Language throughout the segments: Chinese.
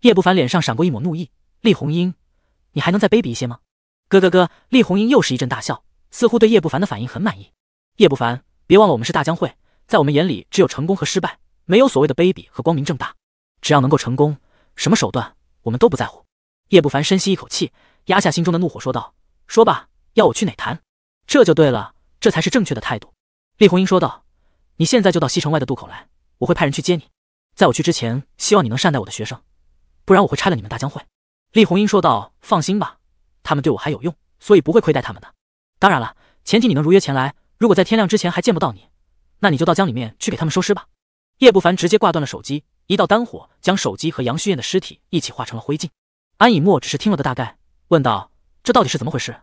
叶不凡脸上闪过一抹怒意，厉红英，你还能再卑鄙一些吗？咯咯咯，厉红英又是一阵大笑，似乎对叶不凡的反应很满意。叶不凡，别忘了，我们是大江会，在我们眼里只有成功和失败，没有所谓的卑鄙和光明正大。只要能够成功，什么手段我们都不在乎。叶不凡深吸一口气，压下心中的怒火，说道：“说吧，要我去哪谈？这就对了，这才是正确的态度。”厉红英说道：“你现在就到西城外的渡口来，我会派人去接你。在我去之前，希望你能善待我的学生。”不然我会拆了你们大江会。”厉红英说道。“放心吧，他们对我还有用，所以不会亏待他们的。当然了，前提你能如约前来。如果在天亮之前还见不到你，那你就到江里面去给他们收尸吧。”叶不凡直接挂断了手机，一道丹火将手机和杨旭燕的尸体一起化成了灰烬。安以沫只是听了个大概，问道：“这到底是怎么回事？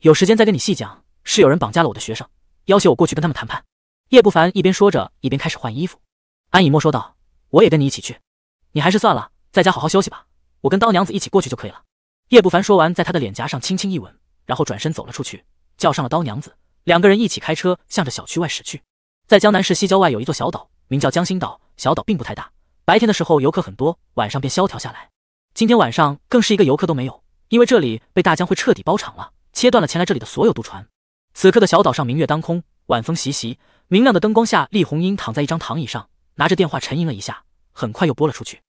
有时间再跟你细讲。”“是有人绑架了我的学生，要挟我过去跟他们谈判。”叶不凡一边说着，一边开始换衣服。安以沫说道：“我也跟你一起去，你还是算了。”在家好好休息吧，我跟刀娘子一起过去就可以了。叶不凡说完，在她的脸颊上轻轻一吻，然后转身走了出去，叫上了刀娘子，两个人一起开车向着小区外驶去。在江南市西郊外有一座小岛，名叫江心岛。小岛并不太大，白天的时候游客很多，晚上便萧条下来。今天晚上更是一个游客都没有，因为这里被大江会彻底包场了，切断了前来这里的所有渡船。此刻的小岛上，明月当空，晚风习习，明亮的灯光下，厉红英躺在一张躺椅上，拿着电话沉吟了一下，很快又拨了出去。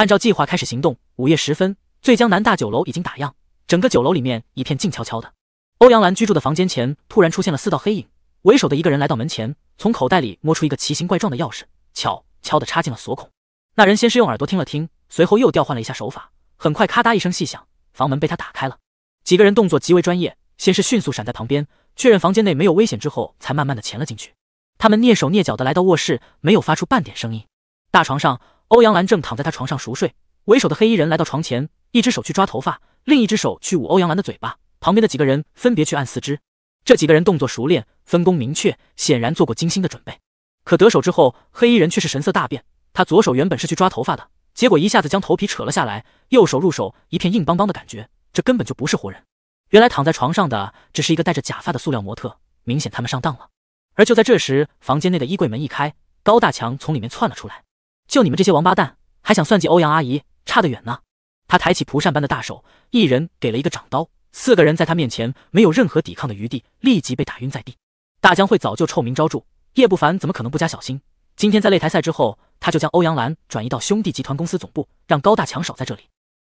按照计划开始行动。午夜时分，醉江南大酒楼已经打烊，整个酒楼里面一片静悄悄的。欧阳兰居住的房间前突然出现了四道黑影，为首的一个人来到门前，从口袋里摸出一个奇形怪状的钥匙，悄悄的插进了锁孔。那人先是用耳朵听了听，随后又调换了一下手法，很快咔嗒一声细响，房门被他打开了。几个人动作极为专业，先是迅速闪在旁边，确认房间内没有危险之后，才慢慢的潜了进去。他们蹑手蹑脚的来到卧室，没有发出半点声音。大床上。欧阳兰正躺在他床上熟睡，为首的黑衣人来到床前，一只手去抓头发，另一只手去捂欧阳兰的嘴巴。旁边的几个人分别去按四肢。这几个人动作熟练，分工明确，显然做过精心的准备。可得手之后，黑衣人却是神色大变。他左手原本是去抓头发的，结果一下子将头皮扯了下来；右手入手一片硬邦邦的感觉，这根本就不是活人。原来躺在床上的只是一个戴着假发的塑料模特，明显他们上当了。而就在这时，房间内的衣柜门一开，高大强从里面窜了出来。就你们这些王八蛋，还想算计欧阳阿姨，差得远呢！他抬起蒲扇般的大手，一人给了一个掌刀，四个人在他面前没有任何抵抗的余地，立即被打晕在地。大江会早就臭名昭著，叶不凡怎么可能不加小心？今天在擂台赛之后，他就将欧阳兰转移到兄弟集团公司总部，让高大强守在这里。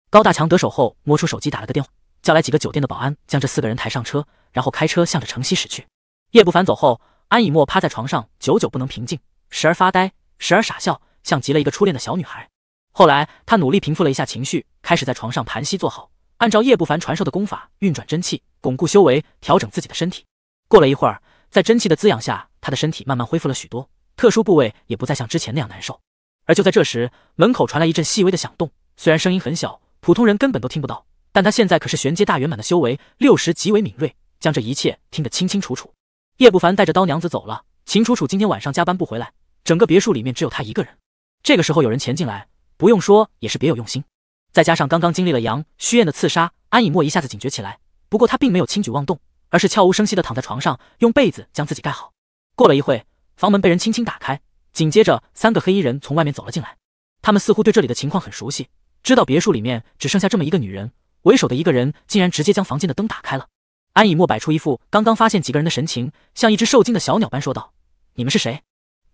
高大强得手后，摸出手机打了个电话，叫来几个酒店的保安，将这四个人抬上车，然后开车向着城西驶去。叶不凡走后，安以沫趴在床上，久久不能平静，时而发呆，时而傻笑。像极了一个初恋的小女孩。后来，他努力平复了一下情绪，开始在床上盘膝坐好，按照叶不凡传授的功法运转真气，巩固修为，调整自己的身体。过了一会儿，在真气的滋养下，他的身体慢慢恢复了许多，特殊部位也不再像之前那样难受。而就在这时，门口传来一阵细微的响动，虽然声音很小，普通人根本都听不到，但他现在可是玄阶大圆满的修为，六十极为敏锐，将这一切听得清清楚楚。叶不凡带着刀娘子走了，秦楚楚今天晚上加班不回来，整个别墅里面只有他一个人。这个时候有人潜进来，不用说也是别有用心。再加上刚刚经历了杨虚燕的刺杀，安以沫一下子警觉起来。不过他并没有轻举妄动，而是悄无声息地躺在床上，用被子将自己盖好。过了一会，房门被人轻轻打开，紧接着三个黑衣人从外面走了进来。他们似乎对这里的情况很熟悉，知道别墅里面只剩下这么一个女人。为首的一个人竟然直接将房间的灯打开了。安以沫摆出一副刚刚发现几个人的神情，像一只受惊的小鸟般说道：“你们是谁？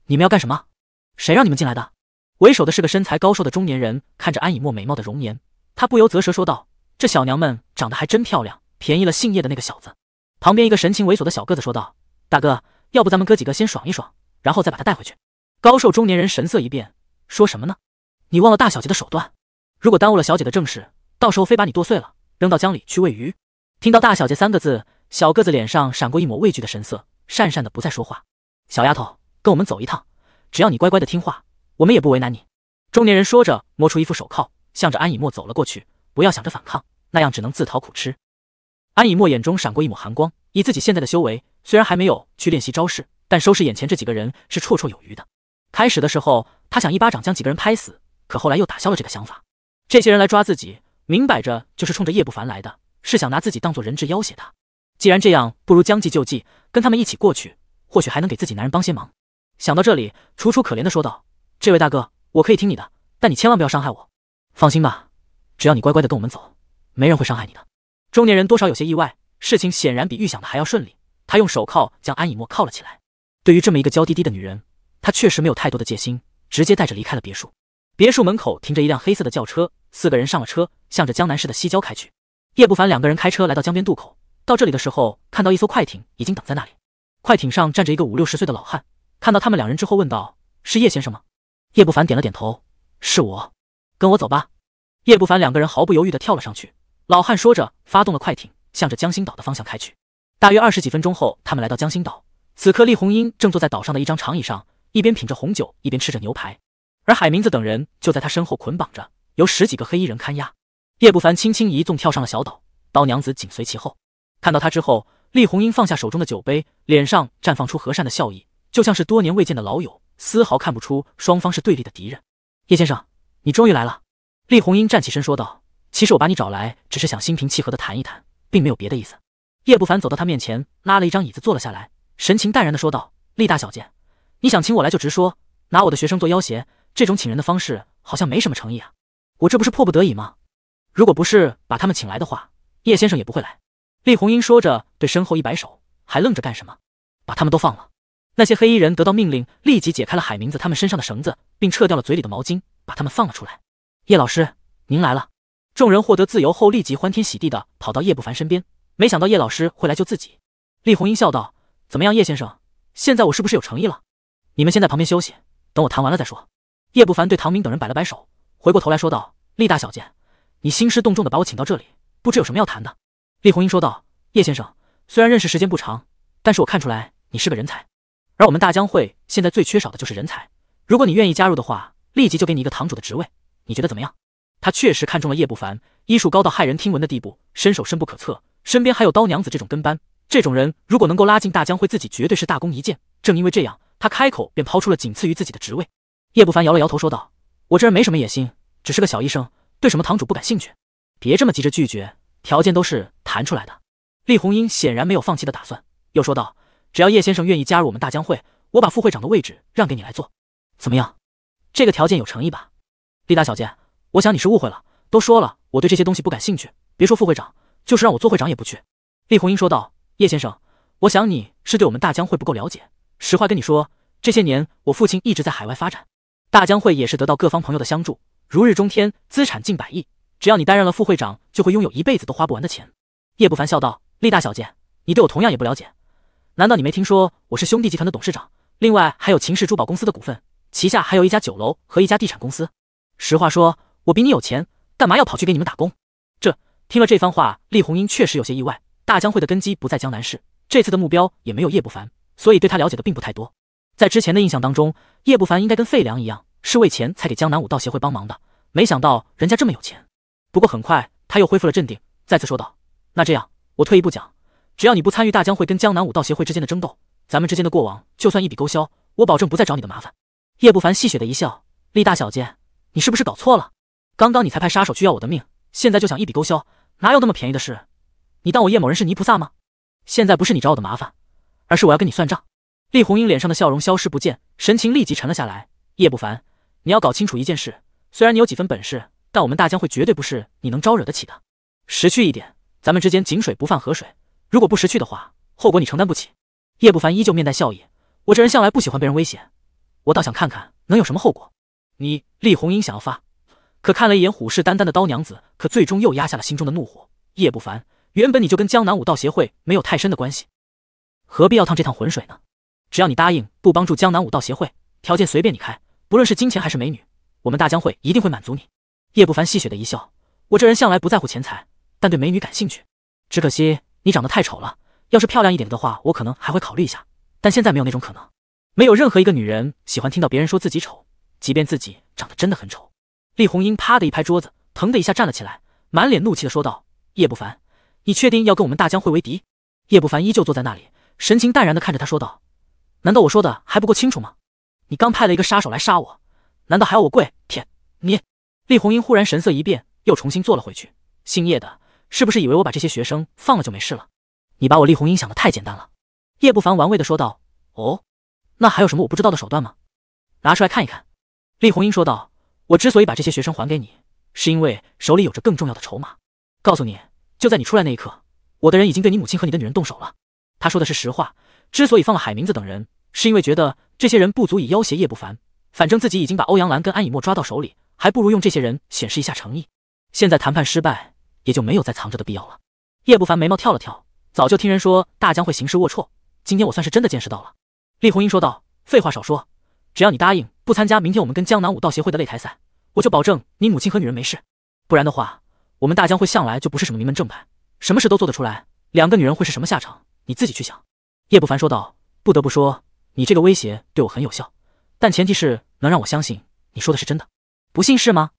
你们要干什么？谁让你们进来的？”为首的是个身材高瘦的中年人，看着安以沫美貌的容颜，他不由啧舌说道：“这小娘们长得还真漂亮，便宜了姓叶的那个小子。”旁边一个神情猥琐的小个子说道：“大哥，要不咱们哥几个先爽一爽，然后再把她带回去。”高瘦中年人神色一变，说什么呢？你忘了大小姐的手段？如果耽误了小姐的正事，到时候非把你剁碎了扔到江里去喂鱼！听到“大小姐”三个字，小个子脸上闪过一抹畏惧的神色，讪讪的不再说话。小丫头，跟我们走一趟，只要你乖乖的听话。我们也不为难你。”中年人说着，摸出一副手铐，向着安以沫走了过去。“不要想着反抗，那样只能自讨苦吃。”安以沫眼中闪过一抹寒光。以自己现在的修为，虽然还没有去练习招式，但收拾眼前这几个人是绰绰有余的。开始的时候，他想一巴掌将几个人拍死，可后来又打消了这个想法。这些人来抓自己，明摆着就是冲着叶不凡来的，是想拿自己当做人质要挟他。既然这样，不如将计就计，跟他们一起过去，或许还能给自己男人帮些忙。想到这里，楚楚可怜的说道。这位大哥，我可以听你的，但你千万不要伤害我。放心吧，只要你乖乖的跟我们走，没人会伤害你的。中年人多少有些意外，事情显然比预想的还要顺利。他用手铐将安以沫铐了起来。对于这么一个娇滴滴的女人，他确实没有太多的戒心，直接带着离开了别墅。别墅门口停着一辆黑色的轿车，四个人上了车，向着江南市的西郊开去。叶不凡两个人开车来到江边渡口，到这里的时候，看到一艘快艇已经等在那里。快艇上站着一个五六十岁的老汉，看到他们两人之后问道：“是叶先生吗？”叶不凡点了点头：“是我，跟我走吧。”叶不凡两个人毫不犹豫地跳了上去。老汉说着，发动了快艇，向着江心岛的方向开去。大约二十几分钟后，他们来到江心岛。此刻，厉红英正坐在岛上的一张长椅上，一边品着红酒，一边吃着牛排。而海明子等人就在他身后，捆绑着，由十几个黑衣人看押。叶不凡轻轻一纵，跳上了小岛。刀娘子紧随其后。看到他之后，厉红英放下手中的酒杯，脸上绽放出和善的笑意，就像是多年未见的老友。丝毫看不出双方是对立的敌人。叶先生，你终于来了。”厉红英站起身说道，“其实我把你找来，只是想心平气和的谈一谈，并没有别的意思。”叶不凡走到他面前，拉了一张椅子坐了下来，神情淡然的说道：“厉大小姐，你想请我来就直说，拿我的学生做要挟，这种请人的方式好像没什么诚意啊。我这不是迫不得已吗？如果不是把他们请来的话，叶先生也不会来。”厉红英说着，对身后一摆手：“还愣着干什么？把他们都放了。”那些黑衣人得到命令，立即解开了海明子他们身上的绳子，并撤掉了嘴里的毛巾，把他们放了出来。叶老师，您来了！众人获得自由后，立即欢天喜地地跑到叶不凡身边。没想到叶老师会来救自己。厉红英笑道：“怎么样，叶先生？现在我是不是有诚意了？”你们先在旁边休息，等我谈完了再说。叶不凡对唐明等人摆了摆手，回过头来说道：“厉大小姐，你兴师动众地把我请到这里，不知有什么要谈的？”厉红英说道：“叶先生，虽然认识时间不长，但是我看出来你是个人才。”而我们大江会现在最缺少的就是人才，如果你愿意加入的话，立即就给你一个堂主的职位，你觉得怎么样？他确实看中了叶不凡，医术高到骇人听闻的地步，身手深不可测，身边还有刀娘子这种跟班，这种人如果能够拉进大江会，自己绝对是大功一件。正因为这样，他开口便抛出了仅次于自己的职位。叶不凡摇了摇头说道：“我这人没什么野心，只是个小医生，对什么堂主不感兴趣。”别这么急着拒绝，条件都是谈出来的。厉红英显然没有放弃的打算，又说道。只要叶先生愿意加入我们大江会，我把副会长的位置让给你来做，怎么样？这个条件有诚意吧？厉大小姐，我想你是误会了。都说了，我对这些东西不感兴趣。别说副会长，就是让我做会长也不去。厉红英说道：“叶先生，我想你是对我们大江会不够了解。实话跟你说，这些年我父亲一直在海外发展，大江会也是得到各方朋友的相助，如日中天，资产近百亿。只要你担任了副会长，就会拥有一辈子都花不完的钱。”叶不凡笑道：“厉大小姐，你对我同样也不了解。”难道你没听说我是兄弟集团的董事长？另外还有秦氏珠宝公司的股份，旗下还有一家酒楼和一家地产公司。实话说，我比你有钱，干嘛要跑去给你们打工？这听了这番话，厉红英确实有些意外。大江会的根基不在江南市，这次的目标也没有叶不凡，所以对他了解的并不太多。在之前的印象当中，叶不凡应该跟费良一样，是为钱才给江南武道协会帮忙的。没想到人家这么有钱。不过很快他又恢复了镇定，再次说道：“那这样，我退一步讲。”只要你不参与大江会跟江南武道协会之间的争斗，咱们之间的过往就算一笔勾销，我保证不再找你的麻烦。叶不凡戏谑的一笑：“厉大小姐，你是不是搞错了？刚刚你才派杀手去要我的命，现在就想一笔勾销，哪有那么便宜的事？你当我叶某人是泥菩萨吗？现在不是你找我的麻烦，而是我要跟你算账。”厉红英脸上的笑容消失不见，神情立即沉了下来。叶不凡，你要搞清楚一件事：虽然你有几分本事，但我们大江会绝对不是你能招惹得起的。识趣一点，咱们之间井水不犯河水。如果不识趣的话，后果你承担不起。叶不凡依旧面带笑意，我这人向来不喜欢被人威胁，我倒想看看能有什么后果。你，厉红英想要发，可看了一眼虎视眈眈的刀娘子，可最终又压下了心中的怒火。叶不凡，原本你就跟江南武道协会没有太深的关系，何必要趟这趟浑水呢？只要你答应不帮助江南武道协会，条件随便你开，不论是金钱还是美女，我们大江会一定会满足你。叶不凡戏谑的一笑，我这人向来不在乎钱财，但对美女感兴趣，只可惜。你长得太丑了，要是漂亮一点的话，我可能还会考虑一下。但现在没有那种可能，没有任何一个女人喜欢听到别人说自己丑，即便自己长得真的很丑。厉红英啪的一拍桌子，腾的一下站了起来，满脸怒气的说道：“叶不凡，你确定要跟我们大江会为敌？”叶不凡依旧坐在那里，神情淡然的看着他说道：“难道我说的还不够清楚吗？你刚派了一个杀手来杀我，难道还要我跪舔你？”厉红英忽然神色一变，又重新坐了回去。姓叶的。是不是以为我把这些学生放了就没事了？你把我厉红英想的太简单了。”叶不凡玩味的说道。“哦，那还有什么我不知道的手段吗？拿出来看一看。”厉红英说道，“我之所以把这些学生还给你，是因为手里有着更重要的筹码。告诉你，就在你出来那一刻，我的人已经对你母亲和你的女人动手了。”他说的是实话。之所以放了海明子等人，是因为觉得这些人不足以要挟叶不凡。反正自己已经把欧阳兰跟安以沫抓到手里，还不如用这些人显示一下诚意。现在谈判失败。也就没有再藏着的必要了。叶不凡眉毛跳了跳，早就听人说大将会行事龌龊，今天我算是真的见识到了。厉红英说道：“废话少说，只要你答应不参加明天我们跟江南武道协会的擂台赛，我就保证你母亲和女人没事。不然的话，我们大将会向来就不是什么名门正派，什么事都做得出来。两个女人会是什么下场，你自己去想。”叶不凡说道：“不得不说，你这个威胁对我很有效，但前提是能让我相信你说的是真的。不信是吗？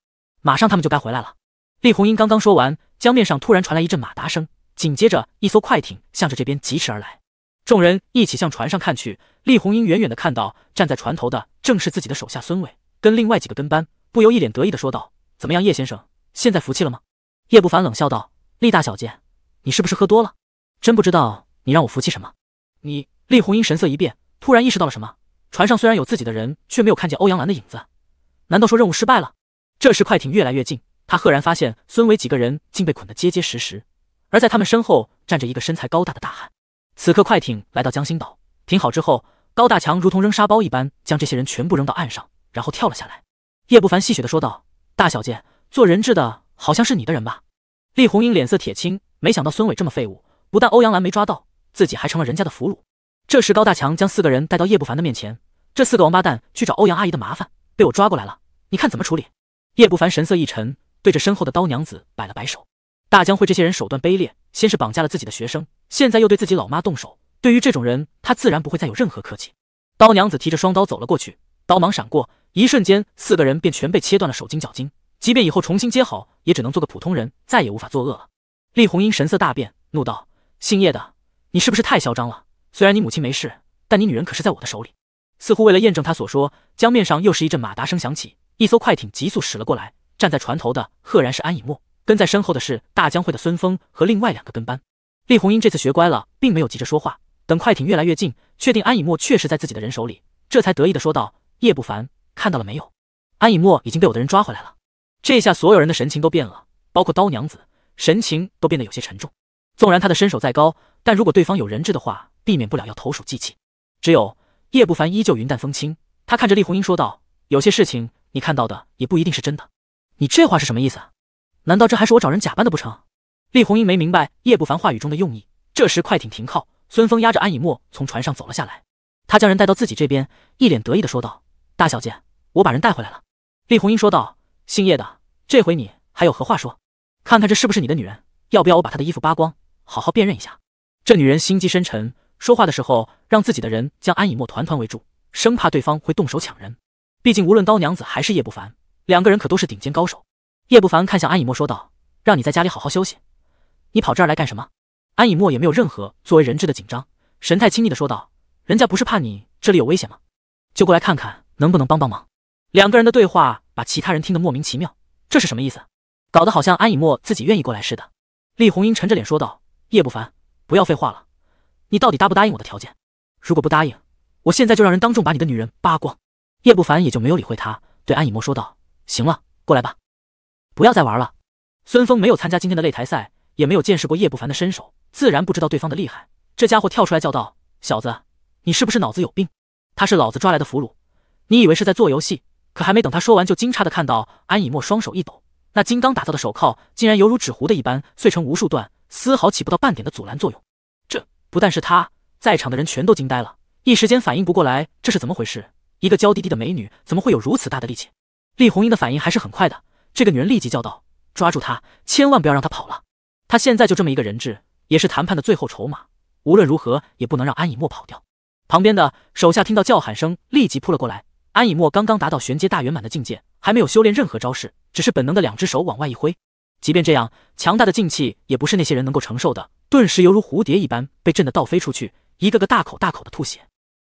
马上他们就该回来了。”厉红英刚刚说完，江面上突然传来一阵马达声，紧接着一艘快艇向着这边疾驰而来。众人一起向船上看去，厉红英远远的看到站在船头的正是自己的手下孙伟跟另外几个跟班，不由一脸得意的说道：“怎么样，叶先生，现在服气了吗？”叶不凡冷笑道：“厉大小姐，你是不是喝多了？真不知道你让我服气什么。”你，厉红英神色一变，突然意识到了什么。船上虽然有自己的人，却没有看见欧阳兰的影子，难道说任务失败了？这时快艇越来越近。他赫然发现孙伟几个人竟被捆得结结实实，而在他们身后站着一个身材高大的大汉。此刻快艇来到江心岛，停好之后，高大强如同扔沙包一般将这些人全部扔到岸上，然后跳了下来。叶不凡戏谑的说道：“大小姐，做人质的好像是你的人吧？”厉红英脸色铁青，没想到孙伟这么废物，不但欧阳兰没抓到，自己还成了人家的俘虏。这时高大强将四个人带到叶不凡的面前：“这四个王八蛋去找欧阳阿姨的麻烦，被我抓过来了，你看怎么处理？”叶不凡神色一沉。对着身后的刀娘子摆了摆手，大江会这些人手段卑劣，先是绑架了自己的学生，现在又对自己老妈动手。对于这种人，他自然不会再有任何客气。刀娘子提着双刀走了过去，刀芒闪过，一瞬间，四个人便全被切断了手筋脚筋，即便以后重新接好，也只能做个普通人，再也无法作恶了。厉红英神色大变，怒道：“姓叶的，你是不是太嚣张了？虽然你母亲没事，但你女人可是在我的手里。”似乎为了验证他所说，江面上又是一阵马达声响起，一艘快艇急速驶了过来。站在船头的赫然是安以沫，跟在身后的是大江会的孙峰和另外两个跟班。厉红英这次学乖了，并没有急着说话，等快艇越来越近，确定安以沫确实在自己的人手里，这才得意的说道：“叶不凡，看到了没有？安以沫已经被我的人抓回来了。”这下所有人的神情都变了，包括刀娘子，神情都变得有些沉重。纵然他的身手再高，但如果对方有人质的话，避免不了要投鼠忌器。只有叶不凡依旧云淡风轻，他看着厉红英说道：“有些事情你看到的也不一定是真的。”你这话是什么意思？难道这还是我找人假扮的不成？厉红英没明白叶不凡话语中的用意。这时，快艇停靠，孙峰压着安以沫从船上走了下来。他将人带到自己这边，一脸得意的说道：“大小姐，我把人带回来了。”厉红英说道：“姓叶的，这回你还有何话说？看看这是不是你的女人？要不要我把她的衣服扒光，好好辨认一下？这女人心机深沉，说话的时候让自己的人将安以沫团团围住，生怕对方会动手抢人。毕竟，无论刀娘子还是叶不凡。”两个人可都是顶尖高手。叶不凡看向安以沫，说道：“让你在家里好好休息，你跑这儿来干什么？”安以沫也没有任何作为人质的紧张，神态轻昵的说道：“人家不是怕你这里有危险吗？就过来看看能不能帮帮忙。”两个人的对话把其他人听得莫名其妙，这是什么意思？搞得好像安以沫自己愿意过来似的。厉红英沉着脸说道：“叶不凡，不要废话了，你到底答不答应我的条件？如果不答应，我现在就让人当众把你的女人扒光。”叶不凡也就没有理会他，对安以沫说道。行了，过来吧，不要再玩了。孙峰没有参加今天的擂台赛，也没有见识过叶不凡的身手，自然不知道对方的厉害。这家伙跳出来叫道：“小子，你是不是脑子有病？他是老子抓来的俘虏，你以为是在做游戏？”可还没等他说完，就惊诧的看到安以沫双手一抖，那金刚打造的手铐竟然犹如纸糊的一般碎成无数段，丝毫起不到半点的阻拦作用。这不但是他，在场的人全都惊呆了，一时间反应不过来这是怎么回事？一个娇滴滴的美女怎么会有如此大的力气？厉红英的反应还是很快的，这个女人立即叫道：“抓住他，千万不要让他跑了！他现在就这么一个人质，也是谈判的最后筹码，无论如何也不能让安以沫跑掉。”旁边的手下听到叫喊声，立即扑了过来。安以沫刚刚达到玄阶大圆满的境界，还没有修炼任何招式，只是本能的两只手往外一挥。即便这样，强大的劲气也不是那些人能够承受的，顿时犹如蝴蝶一般被震得倒飞出去，一个个大口大口的吐血。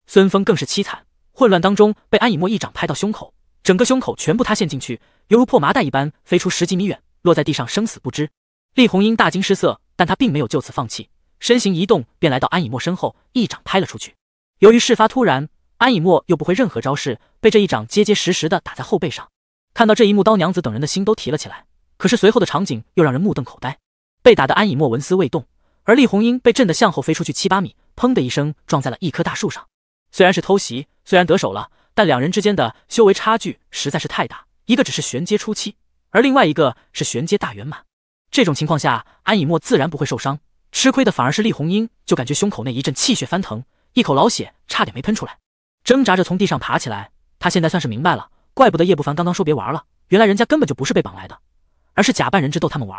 孙峰更是凄惨，混乱当中被安以沫一掌拍到胸口。整个胸口全部塌陷进去，犹如破麻袋一般飞出十几米远，落在地上生死不知。厉红英大惊失色，但她并没有就此放弃，身形一动便来到安以沫身后，一掌拍了出去。由于事发突然，安以沫又不会任何招式，被这一掌结结实实的打在后背上。看到这一幕，刀娘子等人的心都提了起来。可是随后的场景又让人目瞪口呆：被打的安以沫纹丝未动，而厉红英被震得向后飞出去七八米，砰的一声撞在了一棵大树上。虽然是偷袭，虽然得手了。但两人之间的修为差距实在是太大，一个只是玄阶初期，而另外一个是玄阶大圆满。这种情况下，安以沫自然不会受伤，吃亏的反而是厉红英。就感觉胸口内一阵气血翻腾，一口老血差点没喷出来，挣扎着从地上爬起来。她现在算是明白了，怪不得叶不凡刚刚说别玩了，原来人家根本就不是被绑来的，而是假扮人质逗他们玩。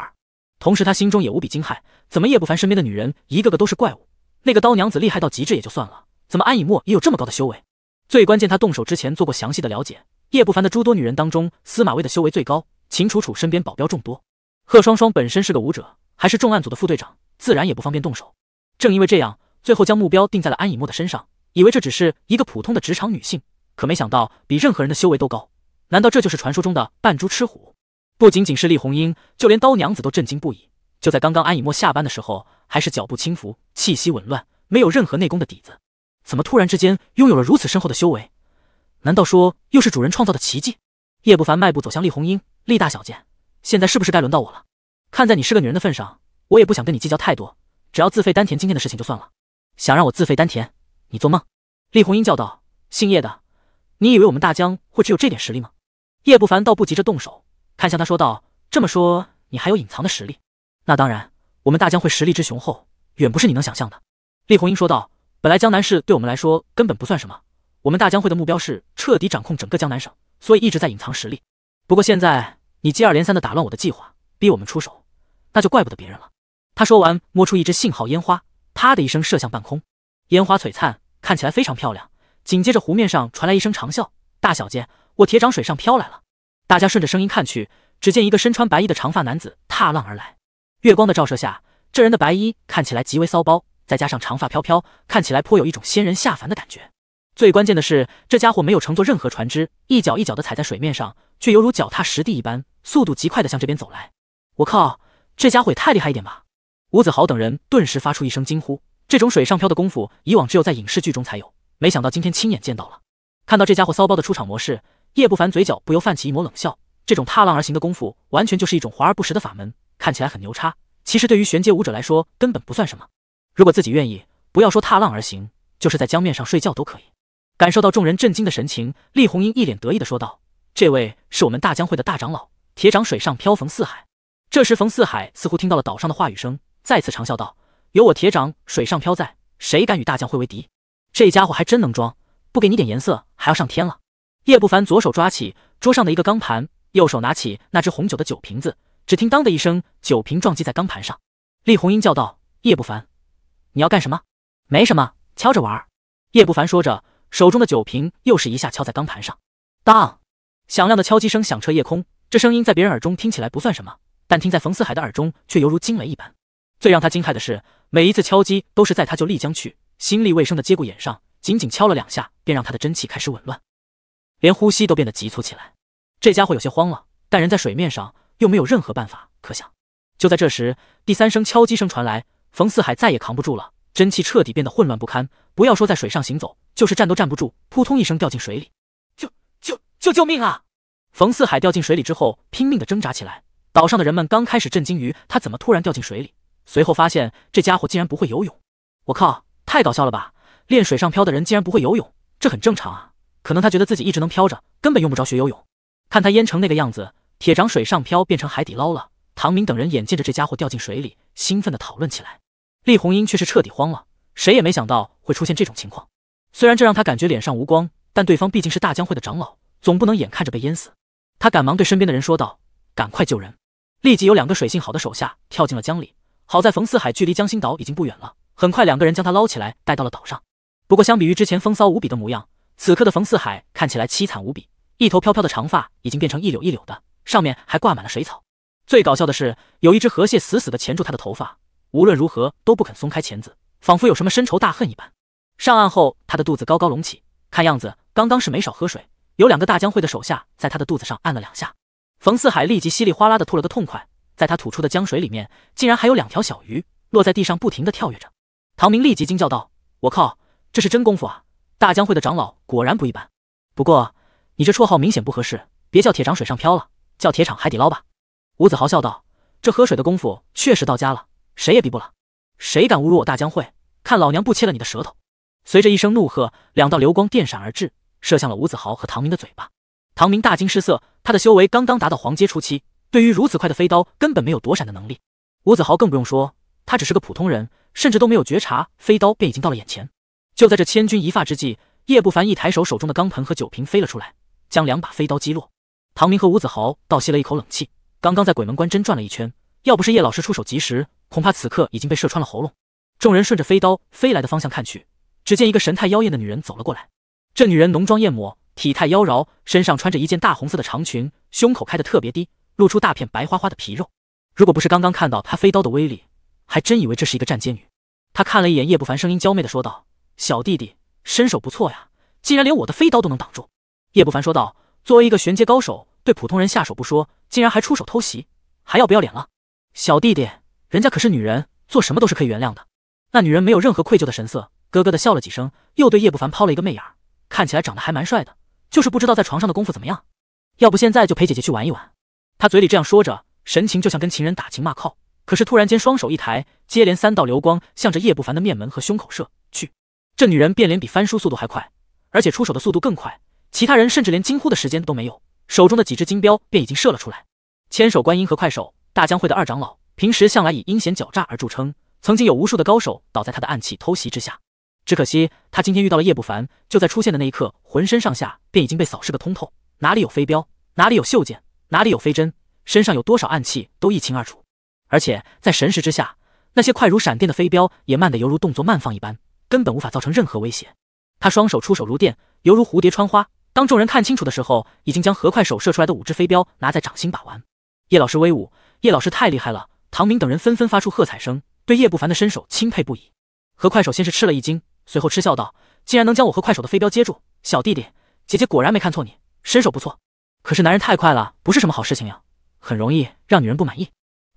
同时，她心中也无比惊骇，怎么叶不凡身边的女人一个个都是怪物？那个刀娘子厉害到极致也就算了，怎么安以沫也有这么高的修为？最关键，他动手之前做过详细的了解。叶不凡的诸多女人当中，司马威的修为最高，秦楚楚身边保镖众多，贺双双本身是个武者，还是重案组的副队长，自然也不方便动手。正因为这样，最后将目标定在了安以沫的身上，以为这只是一个普通的职场女性，可没想到比任何人的修为都高。难道这就是传说中的扮猪吃虎？不仅仅是厉红英，就连刀娘子都震惊不已。就在刚刚，安以沫下班的时候，还是脚步轻浮，气息紊乱，没有任何内功的底子。怎么突然之间拥有了如此深厚的修为？难道说又是主人创造的奇迹？叶不凡迈步走向厉红英，厉大小姐，现在是不是该轮到我了？看在你是个女人的份上，我也不想跟你计较太多，只要自费丹田，今天的事情就算了。想让我自费丹田？你做梦！厉红英叫道：“姓叶的，你以为我们大江会只有这点实力吗？”叶不凡倒不急着动手，看向他说道：“这么说，你还有隐藏的实力？那当然，我们大江会实力之雄厚，远不是你能想象的。”厉红英说道。本来江南市对我们来说根本不算什么，我们大江会的目标是彻底掌控整个江南省，所以一直在隐藏实力。不过现在你接二连三的打乱我的计划，逼我们出手，那就怪不得别人了。他说完，摸出一支信号烟花，啪的一声射向半空，烟花璀璨，看起来非常漂亮。紧接着湖面上传来一声长啸：“大小姐，我铁掌水上飘来了！”大家顺着声音看去，只见一个身穿白衣的长发男子踏浪而来。月光的照射下，这人的白衣看起来极为骚包。再加上长发飘飘，看起来颇有一种仙人下凡的感觉。最关键的是，这家伙没有乘坐任何船只，一脚一脚的踩在水面上，却犹如脚踏实地一般，速度极快的向这边走来。我靠，这家伙也太厉害一点吧！吴子豪等人顿时发出一声惊呼。这种水上漂的功夫，以往只有在影视剧中才有，没想到今天亲眼见到了。看到这家伙骚包的出场模式，叶不凡嘴角不由泛起一抹冷笑。这种踏浪而行的功夫，完全就是一种华而不实的法门，看起来很牛叉，其实对于玄阶武者来说根本不算什么。如果自己愿意，不要说踏浪而行，就是在江面上睡觉都可以。感受到众人震惊的神情，厉红英一脸得意的说道：“这位是我们大江会的大长老，铁掌水上漂冯四海。”这时，冯四海似乎听到了岛上的话语声，再次长笑道：“有我铁掌水上漂在，谁敢与大江会为敌？”这家伙还真能装，不给你点颜色，还要上天了。叶不凡左手抓起桌上的一个钢盘，右手拿起那只红酒的酒瓶子，只听当的一声，酒瓶撞击在钢盘上。厉红英叫道：“叶不凡！”你要干什么？没什么，敲着玩儿。叶不凡说着，手中的酒瓶又是一下敲在钢盘上，当响亮的敲击声响彻夜空。这声音在别人耳中听起来不算什么，但听在冯四海的耳中却犹如惊雷一般。最让他惊骇的是，每一次敲击都是在他就丽江去心力未生的接骨眼上，仅仅敲了两下，便让他的真气开始紊乱，连呼吸都变得急促起来。这家伙有些慌了，但人在水面上又没有任何办法可想。就在这时，第三声敲击声传来。冯四海再也扛不住了，真气彻底变得混乱不堪。不要说在水上行走，就是站都站不住，扑通一声掉进水里，救救救救命啊！冯四海掉进水里之后，拼命的挣扎起来。岛上的人们刚开始震惊于他怎么突然掉进水里，随后发现这家伙竟然不会游泳。我靠，太搞笑了吧！练水上漂的人竟然不会游泳，这很正常啊，可能他觉得自己一直能漂着，根本用不着学游泳。看他淹成那个样子，铁掌水上漂变成海底捞了。唐明等人眼见着这家伙掉进水里。兴奋地讨论起来，厉红英却是彻底慌了。谁也没想到会出现这种情况，虽然这让他感觉脸上无光，但对方毕竟是大江会的长老，总不能眼看着被淹死。他赶忙对身边的人说道：“赶快救人！”立即有两个水性好的手下跳进了江里。好在冯四海距离江心岛已经不远了，很快两个人将他捞起来，带到了岛上。不过相比于之前风骚无比的模样，此刻的冯四海看起来凄惨无比，一头飘飘的长发已经变成一绺一绺的，上面还挂满了水草。最搞笑的是，有一只河蟹死死地钳住他的头发，无论如何都不肯松开钳子，仿佛有什么深仇大恨一般。上岸后，他的肚子高高隆起，看样子刚刚是没少喝水。有两个大江会的手下在他的肚子上按了两下，冯四海立即稀里哗啦的吐了个痛快，在他吐出的江水里面，竟然还有两条小鱼落在地上，不停的跳跃着。唐明立即惊叫道：“我靠，这是真功夫啊！大江会的长老果然不一般。”不过，你这绰号明显不合适，别叫铁掌水上漂了，叫铁厂海底捞吧。吴子豪笑道：“这喝水的功夫确实到家了，谁也比不了。谁敢侮辱我大江会，看老娘不切了你的舌头！”随着一声怒喝，两道流光电闪而至，射向了吴子豪和唐明的嘴巴。唐明大惊失色，他的修为刚刚达到黄阶初期，对于如此快的飞刀根本没有躲闪的能力。吴子豪更不用说，他只是个普通人，甚至都没有觉察飞刀便已经到了眼前。就在这千钧一发之际，叶不凡一抬手，手中的钢盆和酒瓶飞了出来，将两把飞刀击落。唐明和吴子豪倒吸了一口冷气。刚刚在鬼门关真转了一圈，要不是叶老师出手及时，恐怕此刻已经被射穿了喉咙。众人顺着飞刀飞来的方向看去，只见一个神态妖艳的女人走了过来。这女人浓妆艳抹，体态妖娆，身上穿着一件大红色的长裙，胸口开的特别低，露出大片白花花的皮肉。如果不是刚刚看到她飞刀的威力，还真以为这是一个站街女。她看了一眼叶不凡，声音娇媚的说道：“小弟弟，身手不错呀，竟然连我的飞刀都能挡住。”叶不凡说道：“作为一个玄阶高手，对普通人下手不说。”竟然还出手偷袭，还要不要脸了？小弟弟，人家可是女人，做什么都是可以原谅的。那女人没有任何愧疚的神色，咯咯的笑了几声，又对叶不凡抛了一个媚眼，看起来长得还蛮帅的，就是不知道在床上的功夫怎么样。要不现在就陪姐姐去玩一玩？她嘴里这样说着，神情就像跟情人打情骂俏，可是突然间双手一抬，接连三道流光向着叶不凡的面门和胸口射去。这女人变脸比翻书速度还快，而且出手的速度更快，其他人甚至连惊呼的时间都没有。手中的几只金镖便已经射了出来。千手观音和快手大江会的二长老平时向来以阴险狡诈而著称，曾经有无数的高手倒在他的暗器偷袭之下。只可惜他今天遇到了叶不凡，就在出现的那一刻，浑身上下便已经被扫视个通透，哪里有飞镖，哪里有袖箭，哪里有飞针，身上有多少暗器都一清二楚。而且在神识之下，那些快如闪电的飞镖也慢得犹如动作慢放一般，根本无法造成任何威胁。他双手出手如电，犹如蝴蝶穿花。当众人看清楚的时候，已经将何快手射出来的五只飞镖拿在掌心把玩。叶老师威武！叶老师太厉害了！唐明等人纷纷发出喝彩声，对叶不凡的身手钦佩不已。何快手先是吃了一惊，随后嗤笑道：“竟然能将我和快手的飞镖接住，小弟弟姐姐果然没看错你，身手不错。可是男人太快了，不是什么好事情呀，很容易让女人不满意。”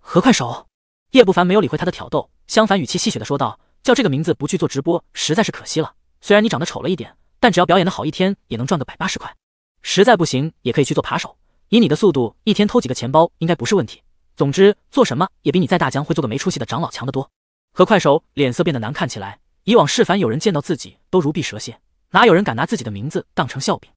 何快手，叶不凡没有理会他的挑逗，相反语气戏谑的说道：“叫这个名字不去做直播，实在是可惜了。虽然你长得丑了一点。”但只要表演的好，一天也能赚个百八十块。实在不行，也可以去做扒手。以你的速度，一天偷几个钱包应该不是问题。总之，做什么也比你在大江会做个没出息的长老强得多。和快手脸色变得难看起来。以往是凡有人见到自己都如避蛇蝎，哪有人敢拿自己的名字当成笑柄？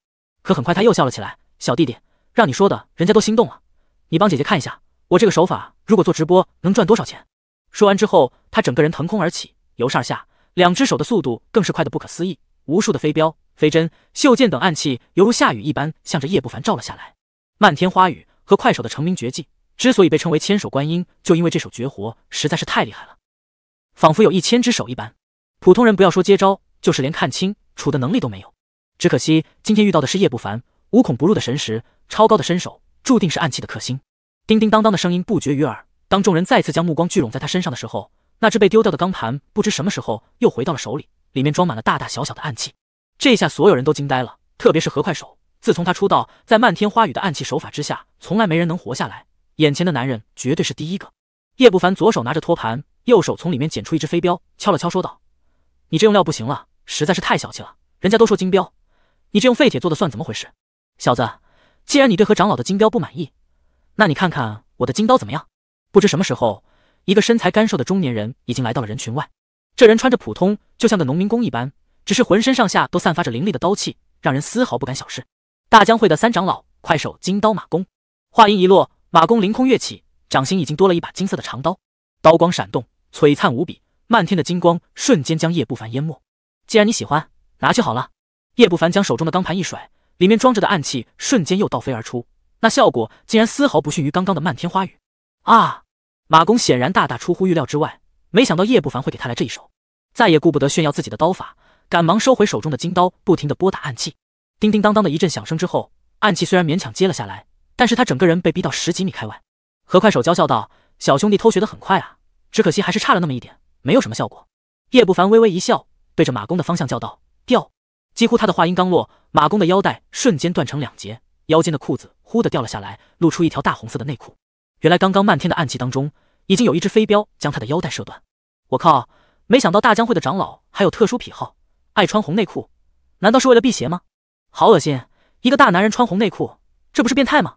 可很快他又笑了起来：“小弟弟，让你说的，人家都心动了。你帮姐姐看一下，我这个手法如果做直播能赚多少钱？”说完之后，他整个人腾空而起，由上而下，两只手的速度更是快得不可思议。无数的飞镖、飞针、袖剑等暗器，犹如下雨一般，向着叶不凡照了下来。漫天花雨和快手的成名绝技，之所以被称为千手观音，就因为这手绝活实在是太厉害了，仿佛有一千只手一般。普通人不要说接招，就是连看清楚的能力都没有。只可惜今天遇到的是叶不凡，无孔不入的神识，超高的身手，注定是暗器的克星。叮叮当当的声音不绝于耳。当众人再次将目光聚拢在他身上的时候，那只被丢掉的钢盘不知什么时候又回到了手里。里面装满了大大小小的暗器，这下所有人都惊呆了，特别是何快手。自从他出道，在漫天花雨的暗器手法之下，从来没人能活下来。眼前的男人绝对是第一个。叶不凡左手拿着托盘，右手从里面捡出一只飞镖，敲了敲，说道：“你这用料不行了，实在是太小气了。人家都说金镖，你这用废铁做的算怎么回事？小子，既然你对何长老的金镖不满意，那你看看我的金刀怎么样？”不知什么时候，一个身材干瘦的中年人已经来到了人群外。这人穿着普通，就像个农民工一般，只是浑身上下都散发着凌厉的刀气，让人丝毫不敢小视。大江会的三长老，快手金刀马弓。话音一落，马弓凌空跃起，掌心已经多了一把金色的长刀，刀光闪动，璀璨无比，漫天的金光瞬间将叶不凡淹没。既然你喜欢，拿去好了。叶不凡将手中的钢盘一甩，里面装着的暗器瞬间又倒飞而出，那效果竟然丝毫不逊于刚刚的漫天花雨。啊！马弓显然大大出乎预料之外。没想到叶不凡会给他来这一手，再也顾不得炫耀自己的刀法，赶忙收回手中的金刀，不停地拨打暗器，叮叮当当的一阵响声之后，暗器虽然勉强接了下来，但是他整个人被逼到十几米开外。何快手娇笑道：“小兄弟偷学的很快啊，只可惜还是差了那么一点，没有什么效果。”叶不凡微微一笑，对着马工的方向叫道：“掉！”几乎他的话音刚落，马工的腰带瞬间断成两截，腰间的裤子忽的掉了下来，露出一条大红色的内裤。原来刚刚漫天的暗器当中。已经有一只飞镖将他的腰带射断，我靠，没想到大江会的长老还有特殊癖好，爱穿红内裤，难道是为了辟邪吗？好恶心，一个大男人穿红内裤，这不是变态吗？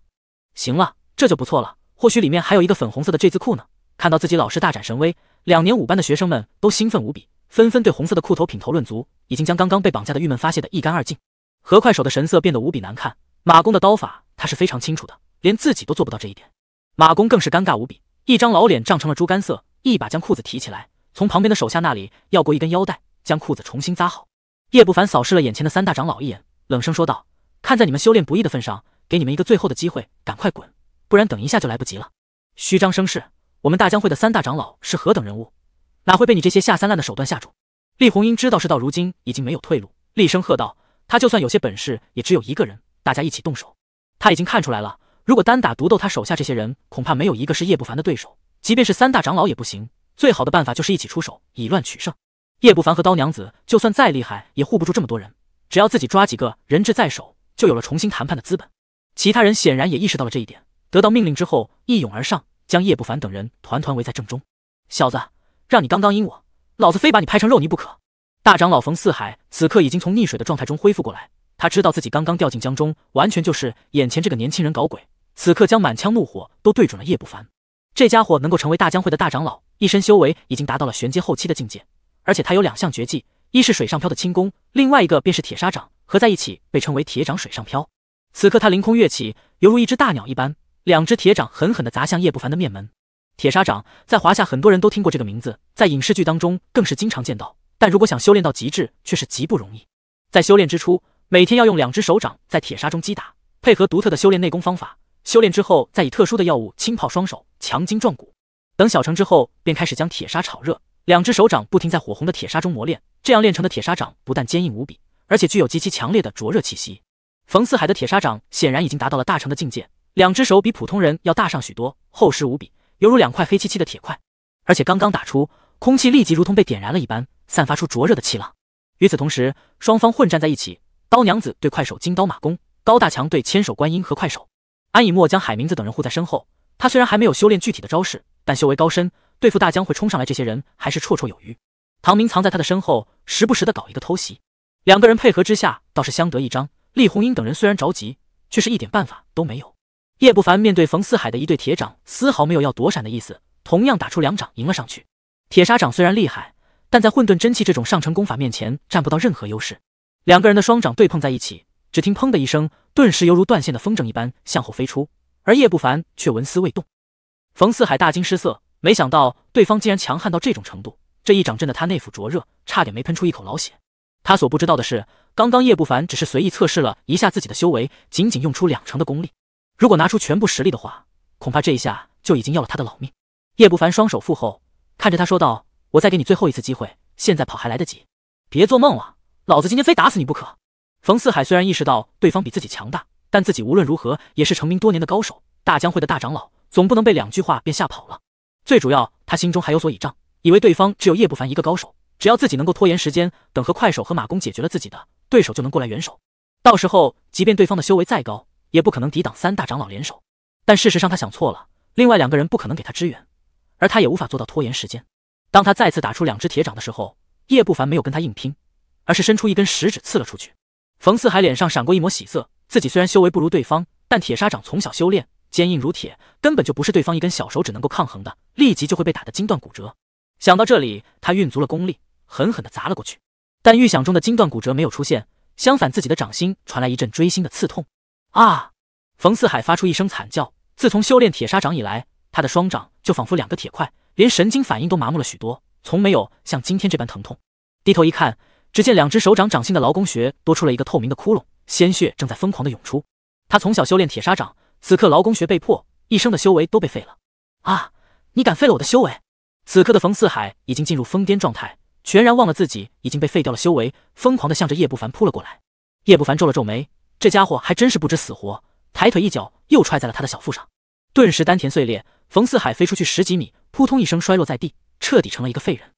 行了，这就不错了，或许里面还有一个粉红色的 J 字裤呢。看到自己老师大展神威，两年五班的学生们都兴奋无比，纷纷对红色的裤头品头论足，已经将刚刚被绑架的郁闷发泄得一干二净。何快手的神色变得无比难看，马工的刀法他是非常清楚的，连自己都做不到这一点，马工更是尴尬无比。一张老脸涨成了猪肝色，一把将裤子提起来，从旁边的手下那里要过一根腰带，将裤子重新扎好。叶不凡扫视了眼前的三大长老一眼，冷声说道：“看在你们修炼不易的份上，给你们一个最后的机会，赶快滚，不然等一下就来不及了。”虚张声势，我们大江会的三大长老是何等人物，哪会被你这些下三滥的手段吓住？厉红英知道事到如今已经没有退路，厉声喝道：“他就算有些本事，也只有一个人，大家一起动手，他已经看出来了。”如果单打独斗，他手下这些人恐怕没有一个是叶不凡的对手，即便是三大长老也不行。最好的办法就是一起出手，以乱取胜。叶不凡和刀娘子就算再厉害，也护不住这么多人。只要自己抓几个人质在手，就有了重新谈判的资本。其他人显然也意识到了这一点，得到命令之后一涌而上，将叶不凡等人团团围在正中。小子，让你刚刚阴我，老子非把你拍成肉泥不可！大长老冯四海此刻已经从溺水的状态中恢复过来，他知道自己刚刚掉进江中，完全就是眼前这个年轻人搞鬼。此刻将满腔怒火都对准了叶不凡。这家伙能够成为大江会的大长老，一身修为已经达到了玄阶后期的境界，而且他有两项绝技，一是水上漂的轻功，另外一个便是铁砂掌，合在一起被称为铁掌水上漂。此刻他凌空跃起，犹如一只大鸟一般，两只铁掌狠狠地砸向叶不凡的面门。铁砂掌在华夏很多人都听过这个名字，在影视剧当中更是经常见到，但如果想修炼到极致却是极不容易。在修炼之初，每天要用两只手掌在铁砂中击打，配合独特的修炼内功方法。修炼之后，再以特殊的药物浸泡双手，强筋壮骨。等小成之后，便开始将铁砂炒热，两只手掌不停在火红的铁砂中磨练。这样练成的铁砂掌不但坚硬无比，而且具有极其强烈的灼热气息。冯四海的铁砂掌显然已经达到了大成的境界，两只手比普通人要大上许多，厚实无比，犹如两块黑漆漆的铁块。而且刚刚打出，空气立即如同被点燃了一般，散发出灼热的气浪。与此同时，双方混战在一起，刀娘子对快手金刀马弓，高大强对千手观音和快手。安以墨将海明子等人护在身后，他虽然还没有修炼具体的招式，但修为高深，对付大江会冲上来这些人还是绰绰有余。唐明藏在他的身后，时不时的搞一个偷袭，两个人配合之下倒是相得益彰。厉红英等人虽然着急，却是一点办法都没有。叶不凡面对冯四海的一对铁掌，丝毫没有要躲闪的意思，同样打出两掌迎了上去。铁砂掌虽然厉害，但在混沌真气这种上乘功法面前占不到任何优势。两个人的双掌对碰在一起，只听砰的一声。顿时犹如断线的风筝一般向后飞出，而叶不凡却纹丝未动。冯四海大惊失色，没想到对方竟然强悍到这种程度，这一掌震得他内腑灼热，差点没喷出一口老血。他所不知道的是，刚刚叶不凡只是随意测试了一下自己的修为，仅仅用出两成的功力。如果拿出全部实力的话，恐怕这一下就已经要了他的老命。叶不凡双手负后，看着他说道：“我再给你最后一次机会，现在跑还来得及。别做梦了，老子今天非打死你不可。”冯四海虽然意识到对方比自己强大，但自己无论如何也是成名多年的高手，大江会的大长老总不能被两句话便吓跑了。最主要，他心中还有所倚仗，以为对方只有叶不凡一个高手，只要自己能够拖延时间，等和快手和马工解决了自己的对手，就能过来援手。到时候，即便对方的修为再高，也不可能抵挡三大长老联手。但事实上，他想错了，另外两个人不可能给他支援，而他也无法做到拖延时间。当他再次打出两只铁掌的时候，叶不凡没有跟他硬拼，而是伸出一根食指刺了出去。冯四海脸上闪过一抹喜色，自己虽然修为不如对方，但铁砂掌从小修炼，坚硬如铁，根本就不是对方一根小手指能够抗衡的，立即就会被打得筋断骨折。想到这里，他运足了功力，狠狠地砸了过去。但预想中的筋断骨折没有出现，相反，自己的掌心传来一阵锥心的刺痛。啊！冯四海发出一声惨叫。自从修炼铁砂掌以来，他的双掌就仿佛两个铁块，连神经反应都麻木了许多，从没有像今天这般疼痛。低头一看。只见两只手掌掌心的劳宫穴多出了一个透明的窟窿，鲜血正在疯狂的涌出。他从小修炼铁砂掌，此刻劳宫穴被破，一生的修为都被废了。啊！你敢废了我的修为？此刻的冯四海已经进入疯癫状态，全然忘了自己已经被废掉了修为，疯狂的向着叶不凡扑了过来。叶不凡皱了皱眉，这家伙还真是不知死活，抬腿一脚又踹在了他的小腹上，顿时丹田碎裂，冯四海飞出去十几米，扑通一声摔落在地，彻底成了一个废人。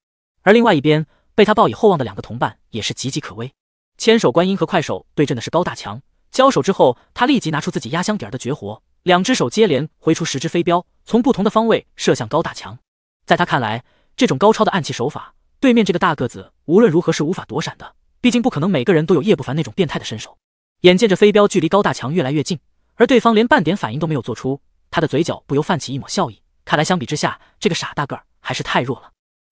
而另外一边。被他抱以厚望的两个同伴也是岌岌可危。千手观音和快手对阵的是高大强。交手之后，他立即拿出自己压箱底儿的绝活，两只手接连挥出十只飞镖，从不同的方位射向高大强。在他看来，这种高超的暗器手法，对面这个大个子无论如何是无法躲闪的。毕竟不可能每个人都有叶不凡那种变态的身手。眼见着飞镖距离高大强越来越近，而对方连半点反应都没有做出，他的嘴角不由泛起一抹笑意。看来相比之下，这个傻大个儿还是太弱了。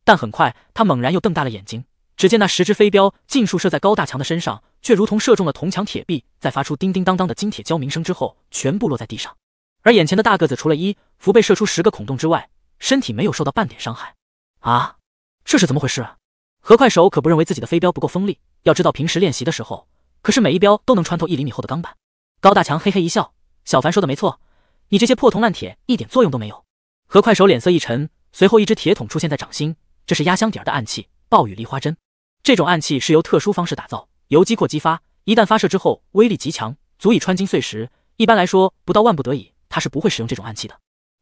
但很快，他猛然又瞪大了眼睛。只见那十只飞镖尽数射在高大强的身上，却如同射中了铜墙铁壁，在发出叮叮当当的金铁交鸣声之后，全部落在地上。而眼前的大个子，除了一服被射出十个孔洞之外，身体没有受到半点伤害。啊！这是怎么回事？啊？何快手可不认为自己的飞镖不够锋利，要知道平时练习的时候，可是每一镖都能穿透一厘米厚的钢板。高大强嘿嘿一笑：“小凡说的没错，你这些破铜烂铁一点作用都没有。”何快手脸色一沉，随后一只铁桶出现在掌心。这是压箱底儿的暗器——暴雨梨花针。这种暗器是由特殊方式打造，由机扩激发。一旦发射之后，威力极强，足以穿金碎石。一般来说，不到万不得已，他是不会使用这种暗器的。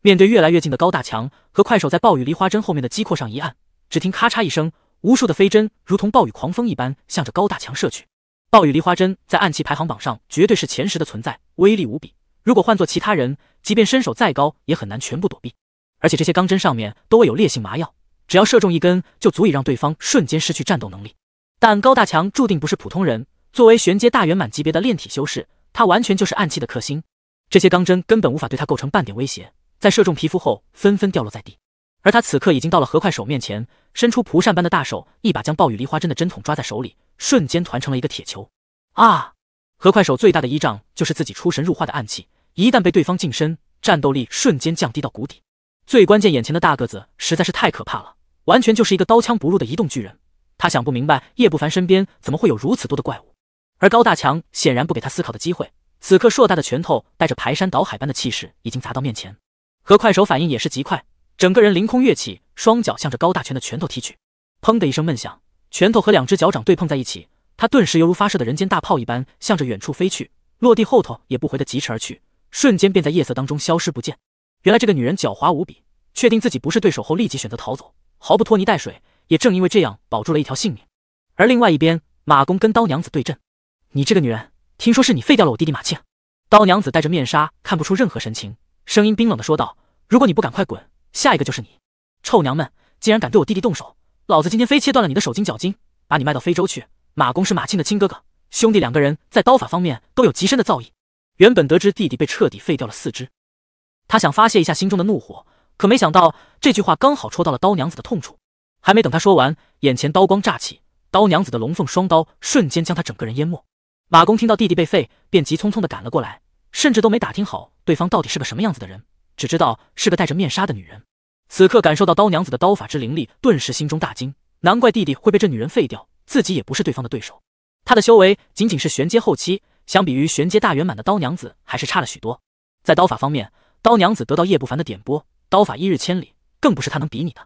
面对越来越近的高大强和快手，在暴雨梨花针后面的机扩上一按，只听咔嚓一声，无数的飞针如同暴雨狂风一般，向着高大强射去。暴雨梨花针在暗器排行榜上绝对是前十的存在，威力无比。如果换做其他人，即便身手再高，也很难全部躲避。而且这些钢针上面都会有烈性麻药。只要射中一根，就足以让对方瞬间失去战斗能力。但高大强注定不是普通人，作为玄阶大圆满级别的炼体修士，他完全就是暗器的克星。这些钢针根本无法对他构成半点威胁，在射中皮肤后，纷纷掉落在地。而他此刻已经到了何快手面前，伸出蒲扇般的大手，一把将暴雨梨花针的针筒抓在手里，瞬间团成了一个铁球。啊！何快手最大的依仗就是自己出神入化的暗器，一旦被对方近身，战斗力瞬间降低到谷底。最关键，眼前的大个子实在是太可怕了。完全就是一个刀枪不入的移动巨人，他想不明白叶不凡身边怎么会有如此多的怪物，而高大强显然不给他思考的机会，此刻硕大的拳头带着排山倒海般的气势已经砸到面前，何快手反应也是极快，整个人凌空跃起，双脚向着高大全的拳头踢去，砰的一声闷响，拳头和两只脚掌对碰在一起，他顿时犹如发射的人间大炮一般，向着远处飞去，落地后头也不回的疾驰而去，瞬间便在夜色当中消失不见。原来这个女人狡猾无比，确定自己不是对手后，立即选择逃走。毫不拖泥带水，也正因为这样保住了一条性命。而另外一边，马公跟刀娘子对阵。你这个女人，听说是你废掉了我弟弟马庆。刀娘子戴着面纱，看不出任何神情，声音冰冷的说道：“如果你不赶快滚，下一个就是你，臭娘们，竟然敢对我弟弟动手，老子今天非切断了你的手筋脚筋，把你卖到非洲去。”马公是马庆的亲哥哥，兄弟两个人在刀法方面都有极深的造诣。原本得知弟弟被彻底废掉了四肢，他想发泄一下心中的怒火。可没想到，这句话刚好戳到了刀娘子的痛处。还没等他说完，眼前刀光乍起，刀娘子的龙凤双刀瞬间将他整个人淹没。马公听到弟弟被废，便急匆匆的赶了过来，甚至都没打听好对方到底是个什么样子的人，只知道是个戴着面纱的女人。此刻感受到刀娘子的刀法之凌厉，顿时心中大惊，难怪弟弟会被这女人废掉，自己也不是对方的对手。他的修为仅仅是玄阶后期，相比于玄阶大圆满的刀娘子还是差了许多。在刀法方面，刀娘子得到叶不凡的点拨。刀法一日千里，更不是他能比拟的。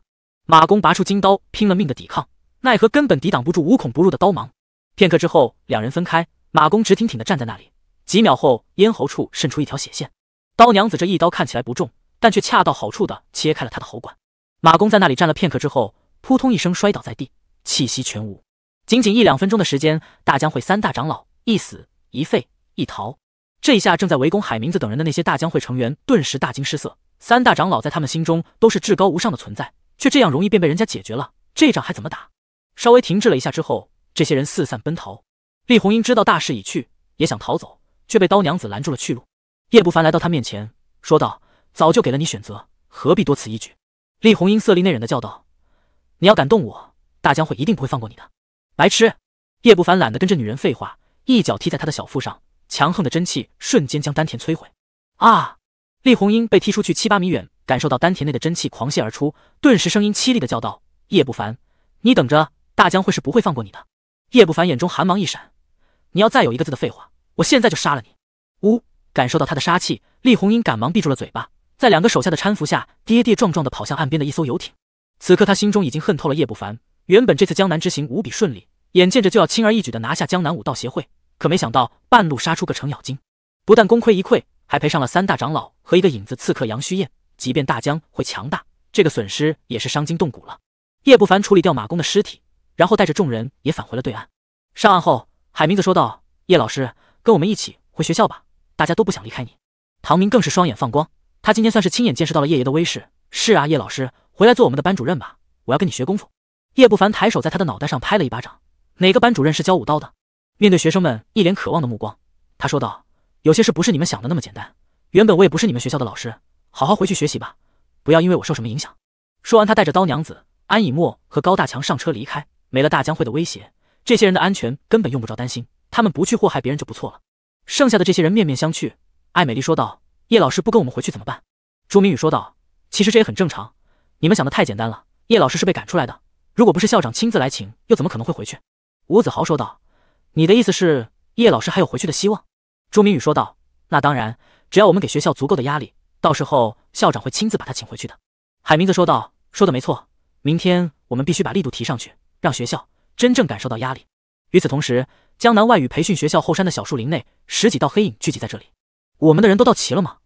马公拔出金刀，拼了命的抵抗，奈何根本抵挡不住无孔不入的刀芒。片刻之后，两人分开，马公直挺挺的站在那里，几秒后咽喉处渗出一条血线。刀娘子这一刀看起来不重，但却恰到好处的切开了他的喉管。马公在那里站了片刻之后，扑通一声摔倒在地，气息全无。仅仅一两分钟的时间，大将会三大长老一死一废一逃，这一下正在围攻海明子等人的那些大将会成员顿时大惊失色。三大长老在他们心中都是至高无上的存在，却这样容易便被人家解决了，这仗还怎么打？稍微停滞了一下之后，这些人四散奔逃。厉红英知道大势已去，也想逃走，却被刀娘子拦住了去路。叶不凡来到他面前，说道：“早就给了你选择，何必多此一举？”厉红英色厉内荏的叫道：“你要敢动我，大江会一定不会放过你的，白痴！”叶不凡懒得跟这女人废话，一脚踢在她的小腹上，强横的真气瞬间将丹田摧毁。啊！厉红英被踢出去七八米远，感受到丹田内的真气狂泻而出，顿时声音凄厉的叫道：“叶不凡，你等着，大江会是不会放过你的。”叶不凡眼中寒芒一闪，“你要再有一个字的废话，我现在就杀了你。”呜，感受到他的杀气，厉红英赶忙闭住了嘴巴，在两个手下的搀扶下跌跌撞撞的跑向岸边的一艘游艇。此刻他心中已经恨透了叶不凡。原本这次江南之行无比顺利，眼见着就要轻而易举的拿下江南武道协会，可没想到半路杀出个程咬金，不但功亏一篑。还赔上了三大长老和一个影子刺客杨虚彦，即便大江会强大，这个损失也是伤筋动骨了。叶不凡处理掉马工的尸体，然后带着众人也返回了对岸。上岸后，海明子说道：“叶老师，跟我们一起回学校吧，大家都不想离开你。”唐明更是双眼放光，他今天算是亲眼见识到了叶爷的威势。是啊，叶老师，回来做我们的班主任吧，我要跟你学功夫。叶不凡抬手在他的脑袋上拍了一巴掌：“哪个班主任是教武道的？”面对学生们一脸渴望的目光，他说道。有些事不是你们想的那么简单。原本我也不是你们学校的老师，好好回去学习吧，不要因为我受什么影响。说完，他带着刀娘子、安以沫和高大强上车离开。没了大江会的威胁，这些人的安全根本用不着担心。他们不去祸害别人就不错了。剩下的这些人面面相觑。艾美丽说道：“叶老师不跟我们回去怎么办？”朱明宇说道：“其实这也很正常，你们想的太简单了。叶老师是被赶出来的，如果不是校长亲自来请，又怎么可能会回去？”吴子豪说道：“你的意思是叶老师还有回去的希望？”朱明宇说道：“那当然，只要我们给学校足够的压力，到时候校长会亲自把他请回去的。”海明子说道：“说的没错，明天我们必须把力度提上去，让学校真正感受到压力。”与此同时，江南外语培训学校后山的小树林内，十几道黑影聚集在这里。我们的人都到齐了吗？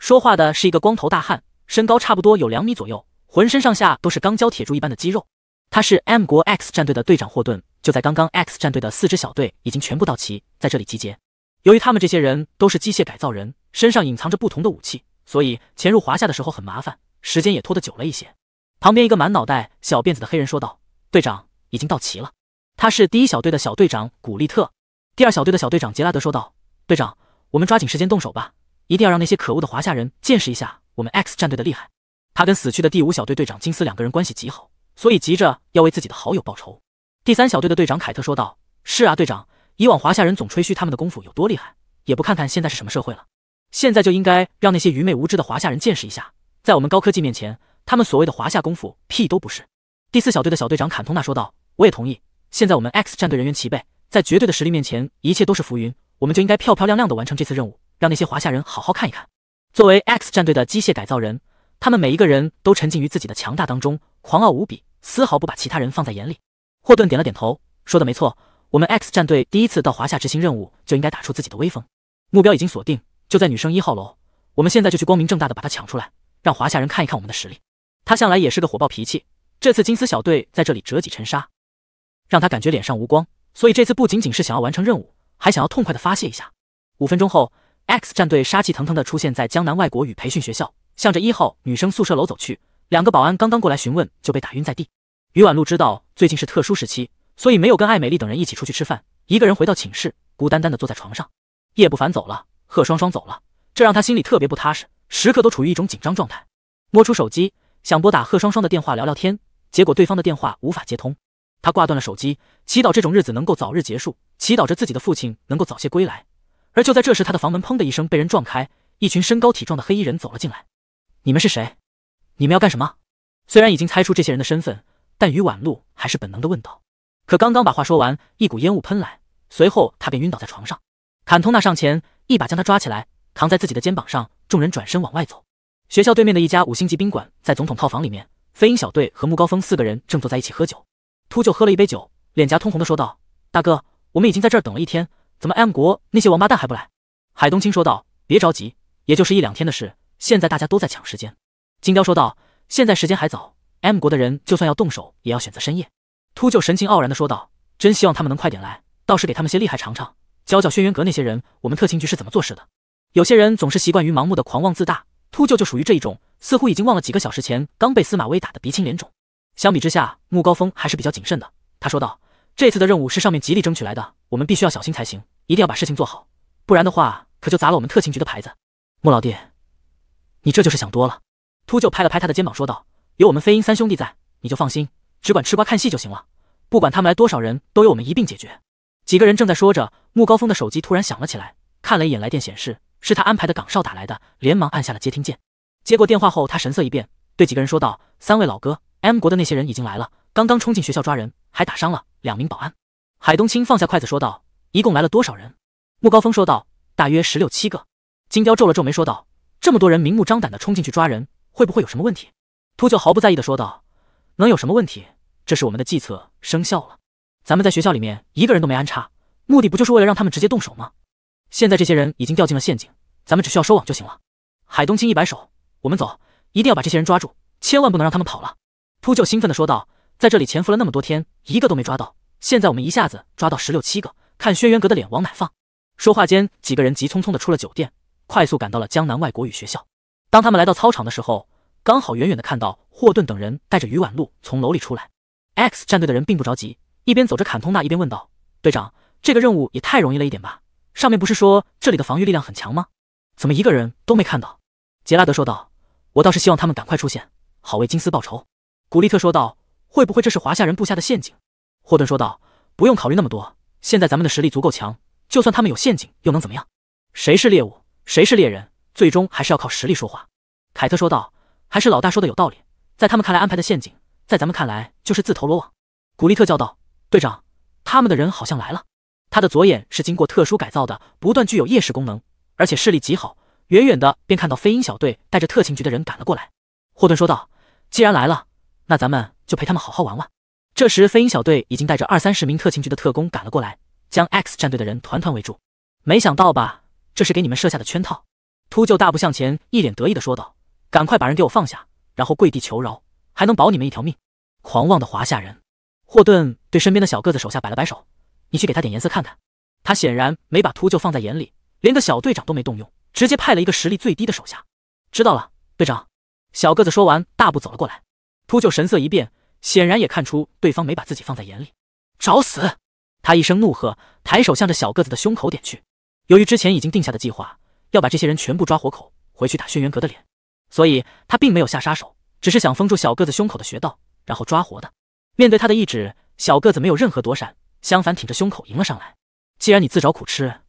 说话的是一个光头大汉，身高差不多有两米左右，浑身上下都是钢胶铁柱一般的肌肉。他是 M 国 X 战队的队长霍顿。就在刚刚，X 战队的四支小队已经全部到齐，在这里集结。由于他们这些人都是机械改造人，身上隐藏着不同的武器，所以潜入华夏的时候很麻烦，时间也拖得久了一些。旁边一个满脑袋小辫子的黑人说道：“队长，已经到齐了。”他是第一小队的小队长古利特。第二小队的小队长杰拉德说道：“队长，我们抓紧时间动手吧，一定要让那些可恶的华夏人见识一下我们 X 战队的厉害。”他跟死去的第五小队队长金斯两个人关系极好，所以急着要为自己的好友报仇。第三小队的队长凯特说道：“是啊，队长。”以往华夏人总吹嘘他们的功夫有多厉害，也不看看现在是什么社会了。现在就应该让那些愚昧无知的华夏人见识一下，在我们高科技面前，他们所谓的华夏功夫屁都不是。第四小队的小队长坎通纳说道：“我也同意。现在我们 X 战队人员齐备，在绝对的实力面前，一切都是浮云。我们就应该漂漂亮亮的完成这次任务，让那些华夏人好好看一看。”作为 X 战队的机械改造人，他们每一个人都沉浸于自己的强大当中，狂傲无比，丝毫不把其他人放在眼里。霍顿点了点头，说的没错。我们 X 战队第一次到华夏执行任务，就应该打出自己的威风。目标已经锁定，就在女生一号楼。我们现在就去光明正大的把她抢出来，让华夏人看一看我们的实力。她向来也是个火爆脾气，这次金丝小队在这里折戟沉沙，让她感觉脸上无光。所以这次不仅仅是想要完成任务，还想要痛快的发泄一下。五分钟后，X 战队杀气腾腾的出现在江南外国语培训学校，向着一号女生宿舍楼走去。两个保安刚刚过来询问，就被打晕在地。于婉露知道最近是特殊时期。所以没有跟艾美丽等人一起出去吃饭，一个人回到寝室，孤单单的坐在床上。叶不凡走了，贺双双走了，这让他心里特别不踏实，时刻都处于一种紧张状态。摸出手机，想拨打贺双双的电话聊聊天，结果对方的电话无法接通。他挂断了手机，祈祷这种日子能够早日结束，祈祷着自己的父亲能够早些归来。而就在这时，他的房门砰的一声被人撞开，一群身高体壮的黑衣人走了进来。你们是谁？你们要干什么？虽然已经猜出这些人的身份，但于婉露还是本能的问道。可刚刚把话说完，一股烟雾喷来，随后他便晕倒在床上。坎通纳上前一把将他抓起来，扛在自己的肩膀上。众人转身往外走。学校对面的一家五星级宾馆，在总统套房里面，飞鹰小队和穆高峰四个人正坐在一起喝酒。秃鹫喝了一杯酒，脸颊通红的说道：“大哥，我们已经在这儿等了一天，怎么 M 国那些王八蛋还不来？”海东青说道：“别着急，也就是一两天的事。现在大家都在抢时间。”金雕说道：“现在时间还早，M 国的人就算要动手，也要选择深夜。”秃鹫神情傲然地说道：“真希望他们能快点来，到时给他们些厉害尝尝，教教轩辕阁那些人，我们特勤局是怎么做事的。有些人总是习惯于盲目的狂妄自大，秃鹫就属于这一种，似乎已经忘了几个小时前刚被司马威打得鼻青脸肿。相比之下，穆高峰还是比较谨慎的。他说道：‘这次的任务是上面极力争取来的，我们必须要小心才行，一定要把事情做好，不然的话，可就砸了我们特勤局的牌子。’穆老弟，你这就是想多了。”秃鹫拍了拍他的肩膀说道：“有我们飞鹰三兄弟在，你就放心。”只管吃瓜看戏就行了，不管他们来多少人，都由我们一并解决。几个人正在说着，穆高峰的手机突然响了起来，看了一眼来电显示，是他安排的岗哨打来的，连忙按下了接听键。接过电话后，他神色一变，对几个人说道：“三位老哥，M 国的那些人已经来了，刚刚冲进学校抓人，还打伤了两名保安。”海东青放下筷子说道：“一共来了多少人？”穆高峰说道：“大约十六七个。”金雕皱了皱眉说道：“这么多人明目张胆的冲进去抓人，会不会有什么问题？”秃鹫毫不在意的说道。能有什么问题？这是我们的计策生效了。咱们在学校里面一个人都没安插，目的不就是为了让他们直接动手吗？现在这些人已经掉进了陷阱，咱们只需要收网就行了。海东青一摆手，我们走，一定要把这些人抓住，千万不能让他们跑了。秃鹫兴奋的说道，在这里潜伏了那么多天，一个都没抓到，现在我们一下子抓到十六七个，看轩辕阁的脸往哪放。说话间，几个人急匆匆的出了酒店，快速赶到了江南外国语学校。当他们来到操场的时候，刚好远远的看到霍顿等人带着余婉露从楼里出来。X 战队的人并不着急，一边走着坎通纳，一边问道：“队长，这个任务也太容易了一点吧？上面不是说这里的防御力量很强吗？怎么一个人都没看到？”杰拉德说道：“我倒是希望他们赶快出现，好为金斯报仇。”古利特说道：“会不会这是华夏人布下的陷阱？”霍顿说道：“不用考虑那么多，现在咱们的实力足够强，就算他们有陷阱又能怎么样？谁是猎物，谁是猎人，最终还是要靠实力说话。”凯特说道。还是老大说的有道理，在他们看来安排的陷阱，在咱们看来就是自投罗网。古利特叫道：“队长，他们的人好像来了。”他的左眼是经过特殊改造的，不断具有夜视功能，而且视力极好，远远的便看到飞鹰小队带着特勤局的人赶了过来。霍顿说道：“既然来了，那咱们就陪他们好好玩玩。”这时，飞鹰小队已经带着二三十名特勤局的特工赶了过来，将 X 战队的人团团围住。没想到吧，这是给你们设下的圈套。秃鹫大步向前，一脸得意的说道。赶快把人给我放下，然后跪地求饶，还能保你们一条命。狂妄的华夏人，霍顿对身边的小个子手下摆了摆手：“你去给他点颜色看看。”他显然没把秃鹫放在眼里，连个小队长都没动用，直接派了一个实力最低的手下。知道了，队长。小个子说完，大步走了过来。秃鹫神色一变，显然也看出对方没把自己放在眼里。找死！他一声怒喝，抬手向着小个子的胸口点去。由于之前已经定下的计划，要把这些人全部抓活口，回去打轩辕阁的脸。所以他并没有下杀手，只是想封住小个子胸口的穴道，然后抓活的。面对他的一指，小个子没有任何躲闪，相反挺着胸口迎了上来。既然你自找苦吃，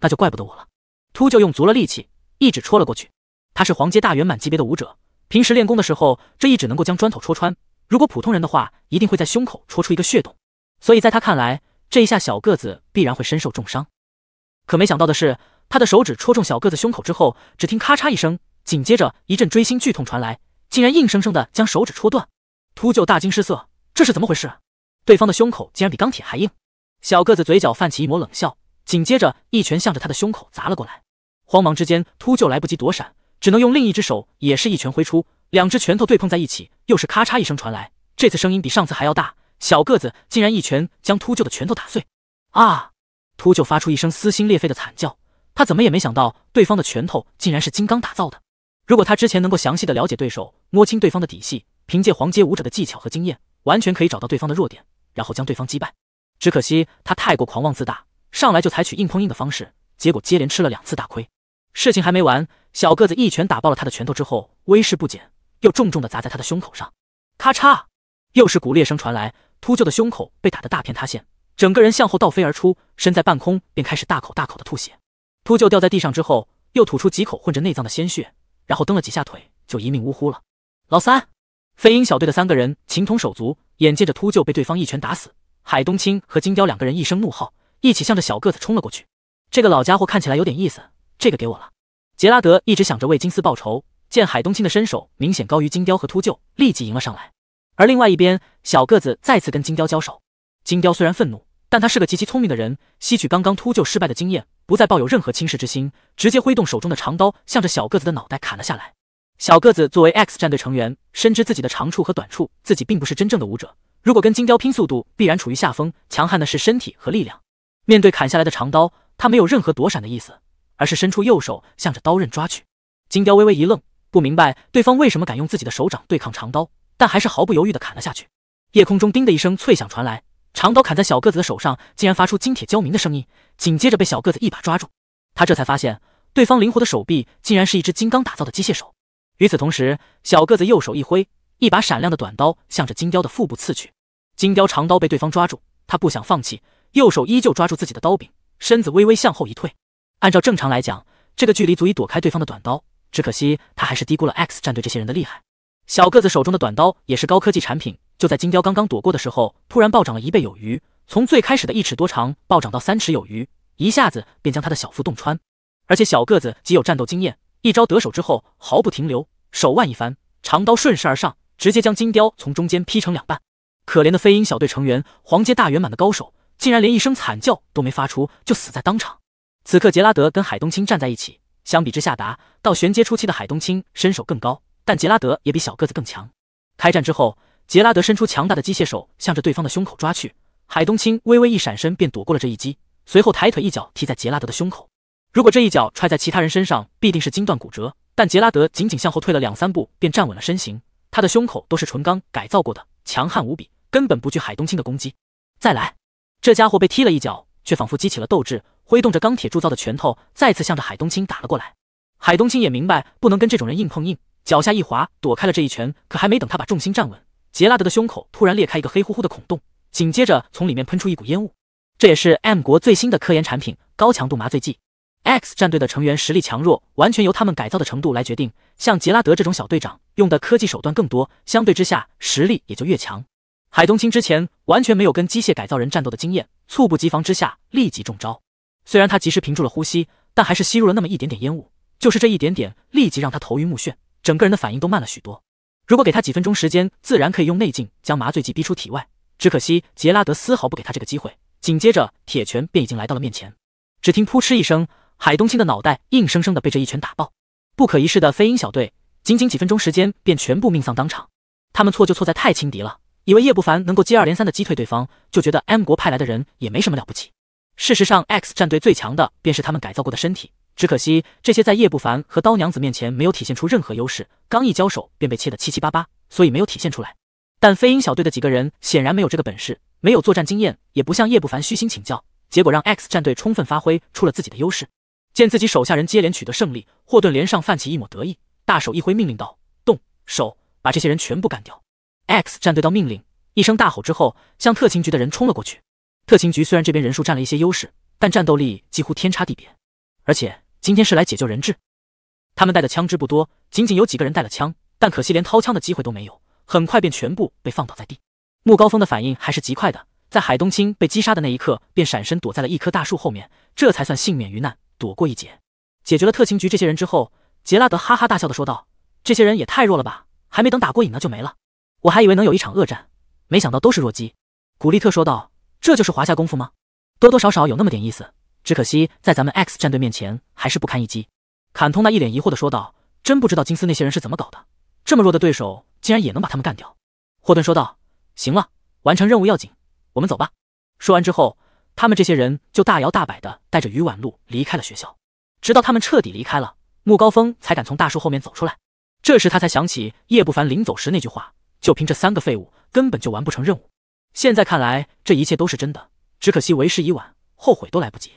那就怪不得我了。秃鹫用足了力气，一指戳了过去。他是黄阶大圆满级别的武者，平时练功的时候，这一指能够将砖头戳穿。如果普通人的话，一定会在胸口戳出一个血洞。所以在他看来，这一下小个子必然会身受重伤。可没想到的是，他的手指戳中小个子胸口之后，只听咔嚓一声。紧接着一阵锥心剧痛传来，竟然硬生生的将手指戳断。秃鹫大惊失色，这是怎么回事？对方的胸口竟然比钢铁还硬。小个子嘴角泛起一抹冷笑，紧接着一拳向着他的胸口砸了过来。慌忙之间，秃鹫来不及躲闪，只能用另一只手也是一拳挥出。两只拳头对碰在一起，又是咔嚓一声传来。这次声音比上次还要大，小个子竟然一拳将秃鹫的拳头打碎。啊！秃鹫发出一声撕心裂肺的惨叫，他怎么也没想到对方的拳头竟然是金刚打造的。如果他之前能够详细的了解对手，摸清对方的底细，凭借黄阶武者的技巧和经验，完全可以找到对方的弱点，然后将对方击败。只可惜他太过狂妄自大，上来就采取硬碰硬的方式，结果接连吃了两次大亏。事情还没完，小个子一拳打爆了他的拳头之后，威势不减，又重重的砸在他的胸口上，咔嚓，又是骨裂声传来，秃鹫的胸口被打得大片塌陷，整个人向后倒飞而出，身在半空便开始大口大口的吐血。秃鹫掉在地上之后，又吐出几口混着内脏的鲜血。然后蹬了几下腿，就一命呜呼了。老三，飞鹰小队的三个人情同手足，眼见着秃鹫被对方一拳打死，海东青和金雕两个人一声怒号，一起向着小个子冲了过去。这个老家伙看起来有点意思，这个给我了。杰拉德一直想着为金丝报仇，见海东青的身手明显高于金雕和秃鹫，立即迎了上来。而另外一边，小个子再次跟金雕交手。金雕虽然愤怒，但他是个极其聪明的人，吸取刚刚秃鹫失败的经验。不再抱有任何轻视之心，直接挥动手中的长刀，向着小个子的脑袋砍了下来。小个子作为 X 战队成员，深知自己的长处和短处，自己并不是真正的武者，如果跟金雕拼速度，必然处于下风。强悍的是身体和力量，面对砍下来的长刀，他没有任何躲闪的意思，而是伸出右手，向着刀刃抓去。金雕微微一愣，不明白对方为什么敢用自己的手掌对抗长刀，但还是毫不犹豫地砍了下去。夜空中，叮的一声脆响传来。长刀砍在小个子的手上，竟然发出金铁交鸣的声音。紧接着被小个子一把抓住，他这才发现对方灵活的手臂竟然是一只金刚打造的机械手。与此同时，小个子右手一挥，一把闪亮的短刀向着金雕的腹部刺去。金雕长刀被对方抓住，他不想放弃，右手依旧抓住自己的刀柄，身子微微向后一退。按照正常来讲，这个距离足以躲开对方的短刀，只可惜他还是低估了 X 战队这些人的厉害。小个子手中的短刀也是高科技产品。就在金雕刚刚躲过的时候，突然暴涨了一倍有余，从最开始的一尺多长暴涨到三尺有余，一下子便将他的小腹洞穿。而且小个子极有战斗经验，一招得手之后毫不停留，手腕一翻，长刀顺势而上，直接将金雕从中间劈成两半。可怜的飞鹰小队成员，黄阶大圆满的高手，竟然连一声惨叫都没发出就死在当场。此刻杰拉德跟海东青站在一起，相比之下，达到玄阶初期的海东青身手更高，但杰拉德也比小个子更强。开战之后。杰拉德伸出强大的机械手，向着对方的胸口抓去。海东青微微一闪身，便躲过了这一击，随后抬腿一脚踢在杰拉德的胸口。如果这一脚踹在其他人身上，必定是筋断骨折。但杰拉德仅仅向后退了两三步，便站稳了身形。他的胸口都是纯钢改造过的，强悍无比，根本不惧海东青的攻击。再来，这家伙被踢了一脚，却仿佛激起了斗志，挥动着钢铁铸造的拳头，再次向着海东青打了过来。海东青也明白，不能跟这种人硬碰硬，脚下一滑，躲开了这一拳。可还没等他把重心站稳，杰拉德的胸口突然裂开一个黑乎乎的孔洞，紧接着从里面喷出一股烟雾。这也是 M 国最新的科研产品——高强度麻醉剂。X 战队的成员实力强弱完全由他们改造的程度来决定，像杰拉德这种小队长用的科技手段更多，相对之下实力也就越强。海东青之前完全没有跟机械改造人战斗的经验，猝不及防之下立即中招。虽然他及时屏住了呼吸，但还是吸入了那么一点点烟雾。就是这一点点，立即让他头晕目眩，整个人的反应都慢了许多。如果给他几分钟时间，自然可以用内劲将麻醉剂逼出体外。只可惜杰拉德丝毫不给他这个机会，紧接着铁拳便已经来到了面前。只听扑哧一声，海东青的脑袋硬生生的被这一拳打爆。不可一世的飞鹰小队，仅仅几分钟时间便全部命丧当场。他们错就错在太轻敌了，以为叶不凡能够接二连三的击退对方，就觉得 M 国派来的人也没什么了不起。事实上，X 战队最强的便是他们改造过的身体。只可惜，这些在叶不凡和刀娘子面前没有体现出任何优势，刚一交手便被切得七七八八，所以没有体现出来。但飞鹰小队的几个人显然没有这个本事，没有作战经验，也不向叶不凡虚心请教，结果让 X 战队充分发挥出了自己的优势。见自己手下人接连取得胜利，霍顿脸上泛起一抹得意，大手一挥命令道：“动手，把这些人全部干掉！”X 战队到命令一声大吼之后，向特勤局的人冲了过去。特勤局虽然这边人数占了一些优势，但战斗力几乎天差地别。而且今天是来解救人质，他们带的枪支不多，仅仅有几个人带了枪，但可惜连掏枪的机会都没有，很快便全部被放倒在地。穆高峰的反应还是极快的，在海东青被击杀的那一刻，便闪身躲在了一棵大树后面，这才算幸免于难，躲过一劫。解决了特勤局这些人之后，杰拉德哈哈大笑的说道：“这些人也太弱了吧，还没等打过瘾呢就没了。我还以为能有一场恶战，没想到都是弱鸡。”古利特说道：“这就是华夏功夫吗？多多少少有那么点意思。”只可惜，在咱们 X 战队面前还是不堪一击。坎通那一脸疑惑的说道：“真不知道金丝那些人是怎么搞的，这么弱的对手竟然也能把他们干掉。”霍顿说道：“行了，完成任务要紧，我们走吧。”说完之后，他们这些人就大摇大摆的带着余婉露离开了学校。直到他们彻底离开了，穆高峰才敢从大树后面走出来。这时他才想起叶不凡临走时那句话：“就凭这三个废物，根本就完不成任务。”现在看来，这一切都是真的。只可惜为时已晚，后悔都来不及。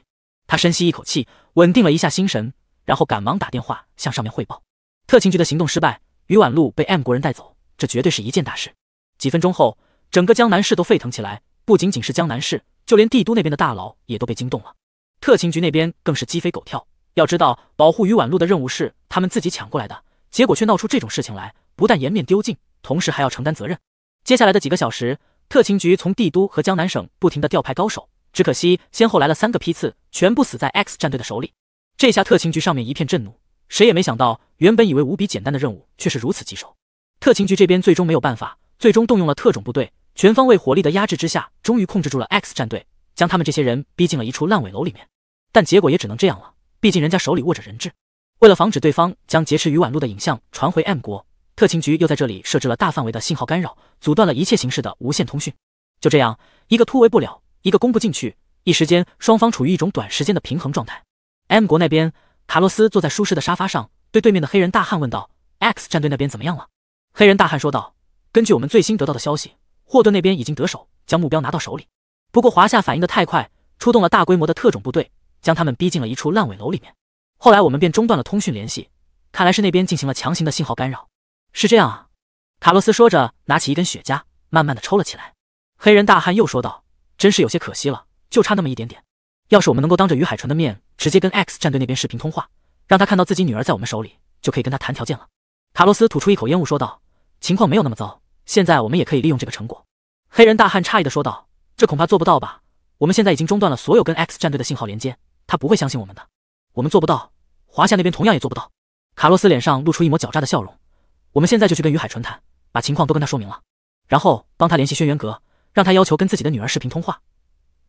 他深吸一口气，稳定了一下心神，然后赶忙打电话向上面汇报：特勤局的行动失败，于婉露被 M 国人带走，这绝对是一件大事。几分钟后，整个江南市都沸腾起来，不仅仅是江南市，就连帝都那边的大佬也都被惊动了。特勤局那边更是鸡飞狗跳。要知道，保护于婉露的任务是他们自己抢过来的，结果却闹出这种事情来，不但颜面丢尽，同时还要承担责任。接下来的几个小时，特勤局从帝都和江南省不停地调派高手。只可惜，先后来了三个批次，全部死在 X 战队的手里。这下特勤局上面一片震怒，谁也没想到，原本以为无比简单的任务，却是如此棘手。特勤局这边最终没有办法，最终动用了特种部队，全方位火力的压制之下，终于控制住了 X 战队，将他们这些人逼进了一处烂尾楼里面。但结果也只能这样了，毕竟人家手里握着人质。为了防止对方将劫持于宛路的影像传回 M 国，特勤局又在这里设置了大范围的信号干扰，阻断了一切形式的无线通讯。就这样，一个突围不了。一个攻不进去，一时间双方处于一种短时间的平衡状态。M 国那边，卡洛斯坐在舒适的沙发上，对对面的黑人大汉问道：“X 战队那边怎么样了？”黑人大汉说道：“根据我们最新得到的消息，霍顿那边已经得手，将目标拿到手里。不过华夏反应的太快，出动了大规模的特种部队，将他们逼进了一处烂尾楼里面。后来我们便中断了通讯联系，看来是那边进行了强行的信号干扰。”是这样啊，卡洛斯说着，拿起一根雪茄，慢慢的抽了起来。黑人大汉又说道。真是有些可惜了，就差那么一点点。要是我们能够当着于海纯的面，直接跟 X 战队那边视频通话，让他看到自己女儿在我们手里，就可以跟他谈条件了。卡洛斯吐出一口烟雾，说道：“情况没有那么糟，现在我们也可以利用这个成果。”黑人大汉诧异的说道：“这恐怕做不到吧？我们现在已经中断了所有跟 X 战队的信号连接，他不会相信我们的。我们做不到，华夏那边同样也做不到。”卡洛斯脸上露出一抹狡诈的笑容：“我们现在就去跟于海纯谈，把情况都跟他说明了，然后帮他联系轩辕阁。”让他要求跟自己的女儿视频通话，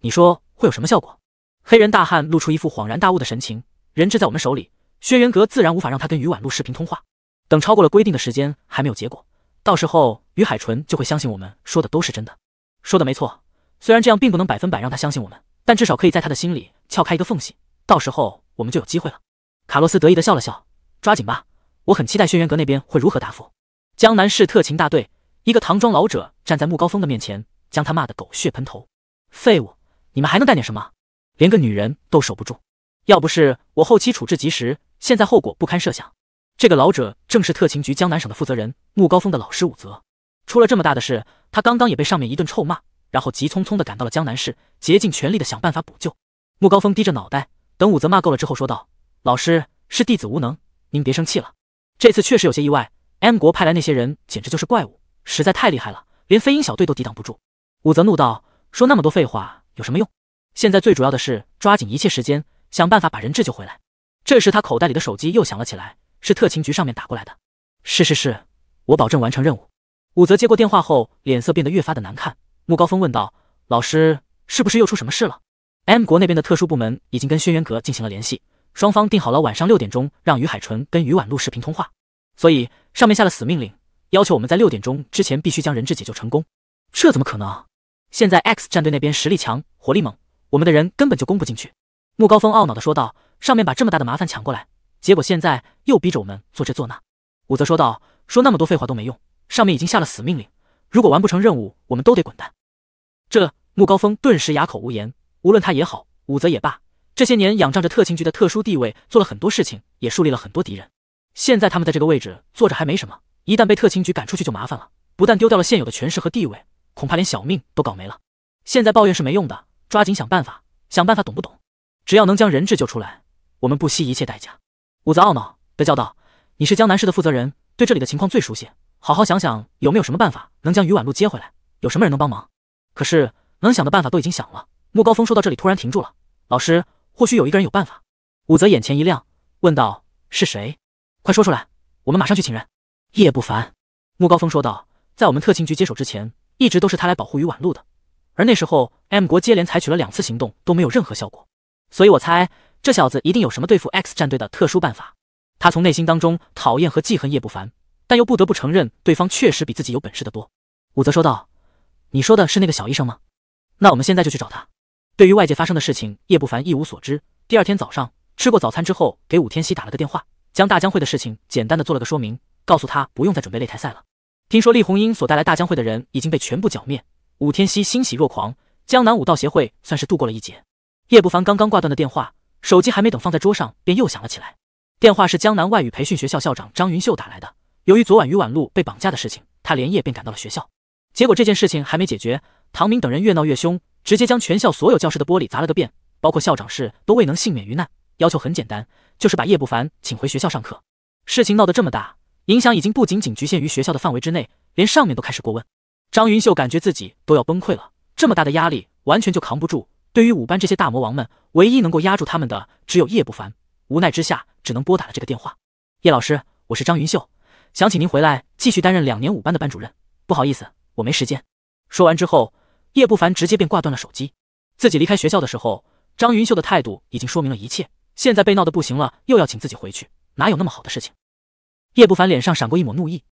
你说会有什么效果？黑人大汉露出一副恍然大悟的神情。人质在我们手里，轩辕阁自然无法让他跟于婉露视频通话。等超过了规定的时间还没有结果，到时候于海纯就会相信我们说的都是真的。说的没错，虽然这样并不能百分百让他相信我们，但至少可以在他的心里撬开一个缝隙，到时候我们就有机会了。卡洛斯得意的笑了笑，抓紧吧，我很期待轩辕阁那边会如何答复。江南市特勤大队，一个唐装老者站在穆高峰的面前。将他骂得狗血喷头，废物！你们还能干点什么？连个女人都守不住。要不是我后期处置及时，现在后果不堪设想。这个老者正是特勤局江南省的负责人穆高峰的老师武泽。出了这么大的事，他刚刚也被上面一顿臭骂，然后急匆匆的赶到了江南市，竭尽全力的想办法补救。穆高峰低着脑袋，等武泽骂够了之后说道：“老师，是弟子无能，您别生气了。这次确实有些意外，M 国派来那些人简直就是怪物，实在太厉害了，连飞鹰小队都抵挡不住。”武则怒道：“说那么多废话有什么用？现在最主要的是抓紧一切时间，想办法把人质救回来。”这时，他口袋里的手机又响了起来，是特勤局上面打过来的。“是是是，我保证完成任务。”武则接过电话后，脸色变得越发的难看。穆高峰问道：“老师，是不是又出什么事了？”“M 国那边的特殊部门已经跟轩辕阁进行了联系，双方定好了晚上六点钟让于海纯跟于婉露视频通话，所以上面下了死命令，要求我们在六点钟之前必须将人质解救成功。这怎么可能？”现在 X 战队那边实力强，火力猛，我们的人根本就攻不进去。穆高峰懊恼地说道：“上面把这么大的麻烦抢过来，结果现在又逼着我们做这做那。”武则说道：“说那么多废话都没用，上面已经下了死命令，如果完不成任务，我们都得滚蛋。”这穆高峰顿时哑口无言。无论他也好，武则也罢，这些年仰仗着特勤局的特殊地位做了很多事情，也树立了很多敌人。现在他们在这个位置坐着还没什么，一旦被特勤局赶出去就麻烦了，不但丢掉了现有的权势和地位。恐怕连小命都搞没了。现在抱怨是没用的，抓紧想办法，想办法，懂不懂？只要能将人质救出来，我们不惜一切代价。武则懊恼的叫道：“你是江南市的负责人，对这里的情况最熟悉，好好想想有没有什么办法能将于婉露接回来，有什么人能帮忙？”可是能想的办法都已经想了。莫高峰说到这里突然停住了：“老师，或许有一个人有办法。”武则眼前一亮，问道：“是谁？快说出来，我们马上去请人。”叶不凡，莫高峰说道：“在我们特勤局接手之前。”一直都是他来保护于婉露的，而那时候 M 国接连采取了两次行动都没有任何效果，所以我猜这小子一定有什么对付 X 战队的特殊办法。他从内心当中讨厌和记恨叶不凡，但又不得不承认对方确实比自己有本事的多。武则说道：“你说的是那个小医生吗？那我们现在就去找他。”对于外界发生的事情，叶不凡一无所知。第二天早上吃过早餐之后，给武天熙打了个电话，将大江会的事情简单的做了个说明，告诉他不用再准备擂台赛了。听说厉红英所带来大江会的人已经被全部剿灭，武天熙欣喜若狂，江南武道协会算是度过了一劫。叶不凡刚刚挂断的电话，手机还没等放在桌上，便又响了起来。电话是江南外语培训学校校长张云秀打来的。由于昨晚于婉露被绑架的事情，他连夜便赶到了学校。结果这件事情还没解决，唐明等人越闹越凶，直接将全校所有教室的玻璃砸了个遍，包括校长室都未能幸免于难。要求很简单，就是把叶不凡请回学校上课。事情闹得这么大。影响已经不仅仅局限于学校的范围之内，连上面都开始过问。张云秀感觉自己都要崩溃了，这么大的压力完全就扛不住。对于五班这些大魔王们，唯一能够压住他们的只有叶不凡。无奈之下，只能拨打了这个电话：“叶老师，我是张云秀，想请您回来继续担任两年五班的班主任。不好意思，我没时间。”说完之后，叶不凡直接便挂断了手机。自己离开学校的时候，张云秀的态度已经说明了一切。现在被闹得不行了，又要请自己回去，哪有那么好的事情？叶不凡脸上闪过一抹怒意。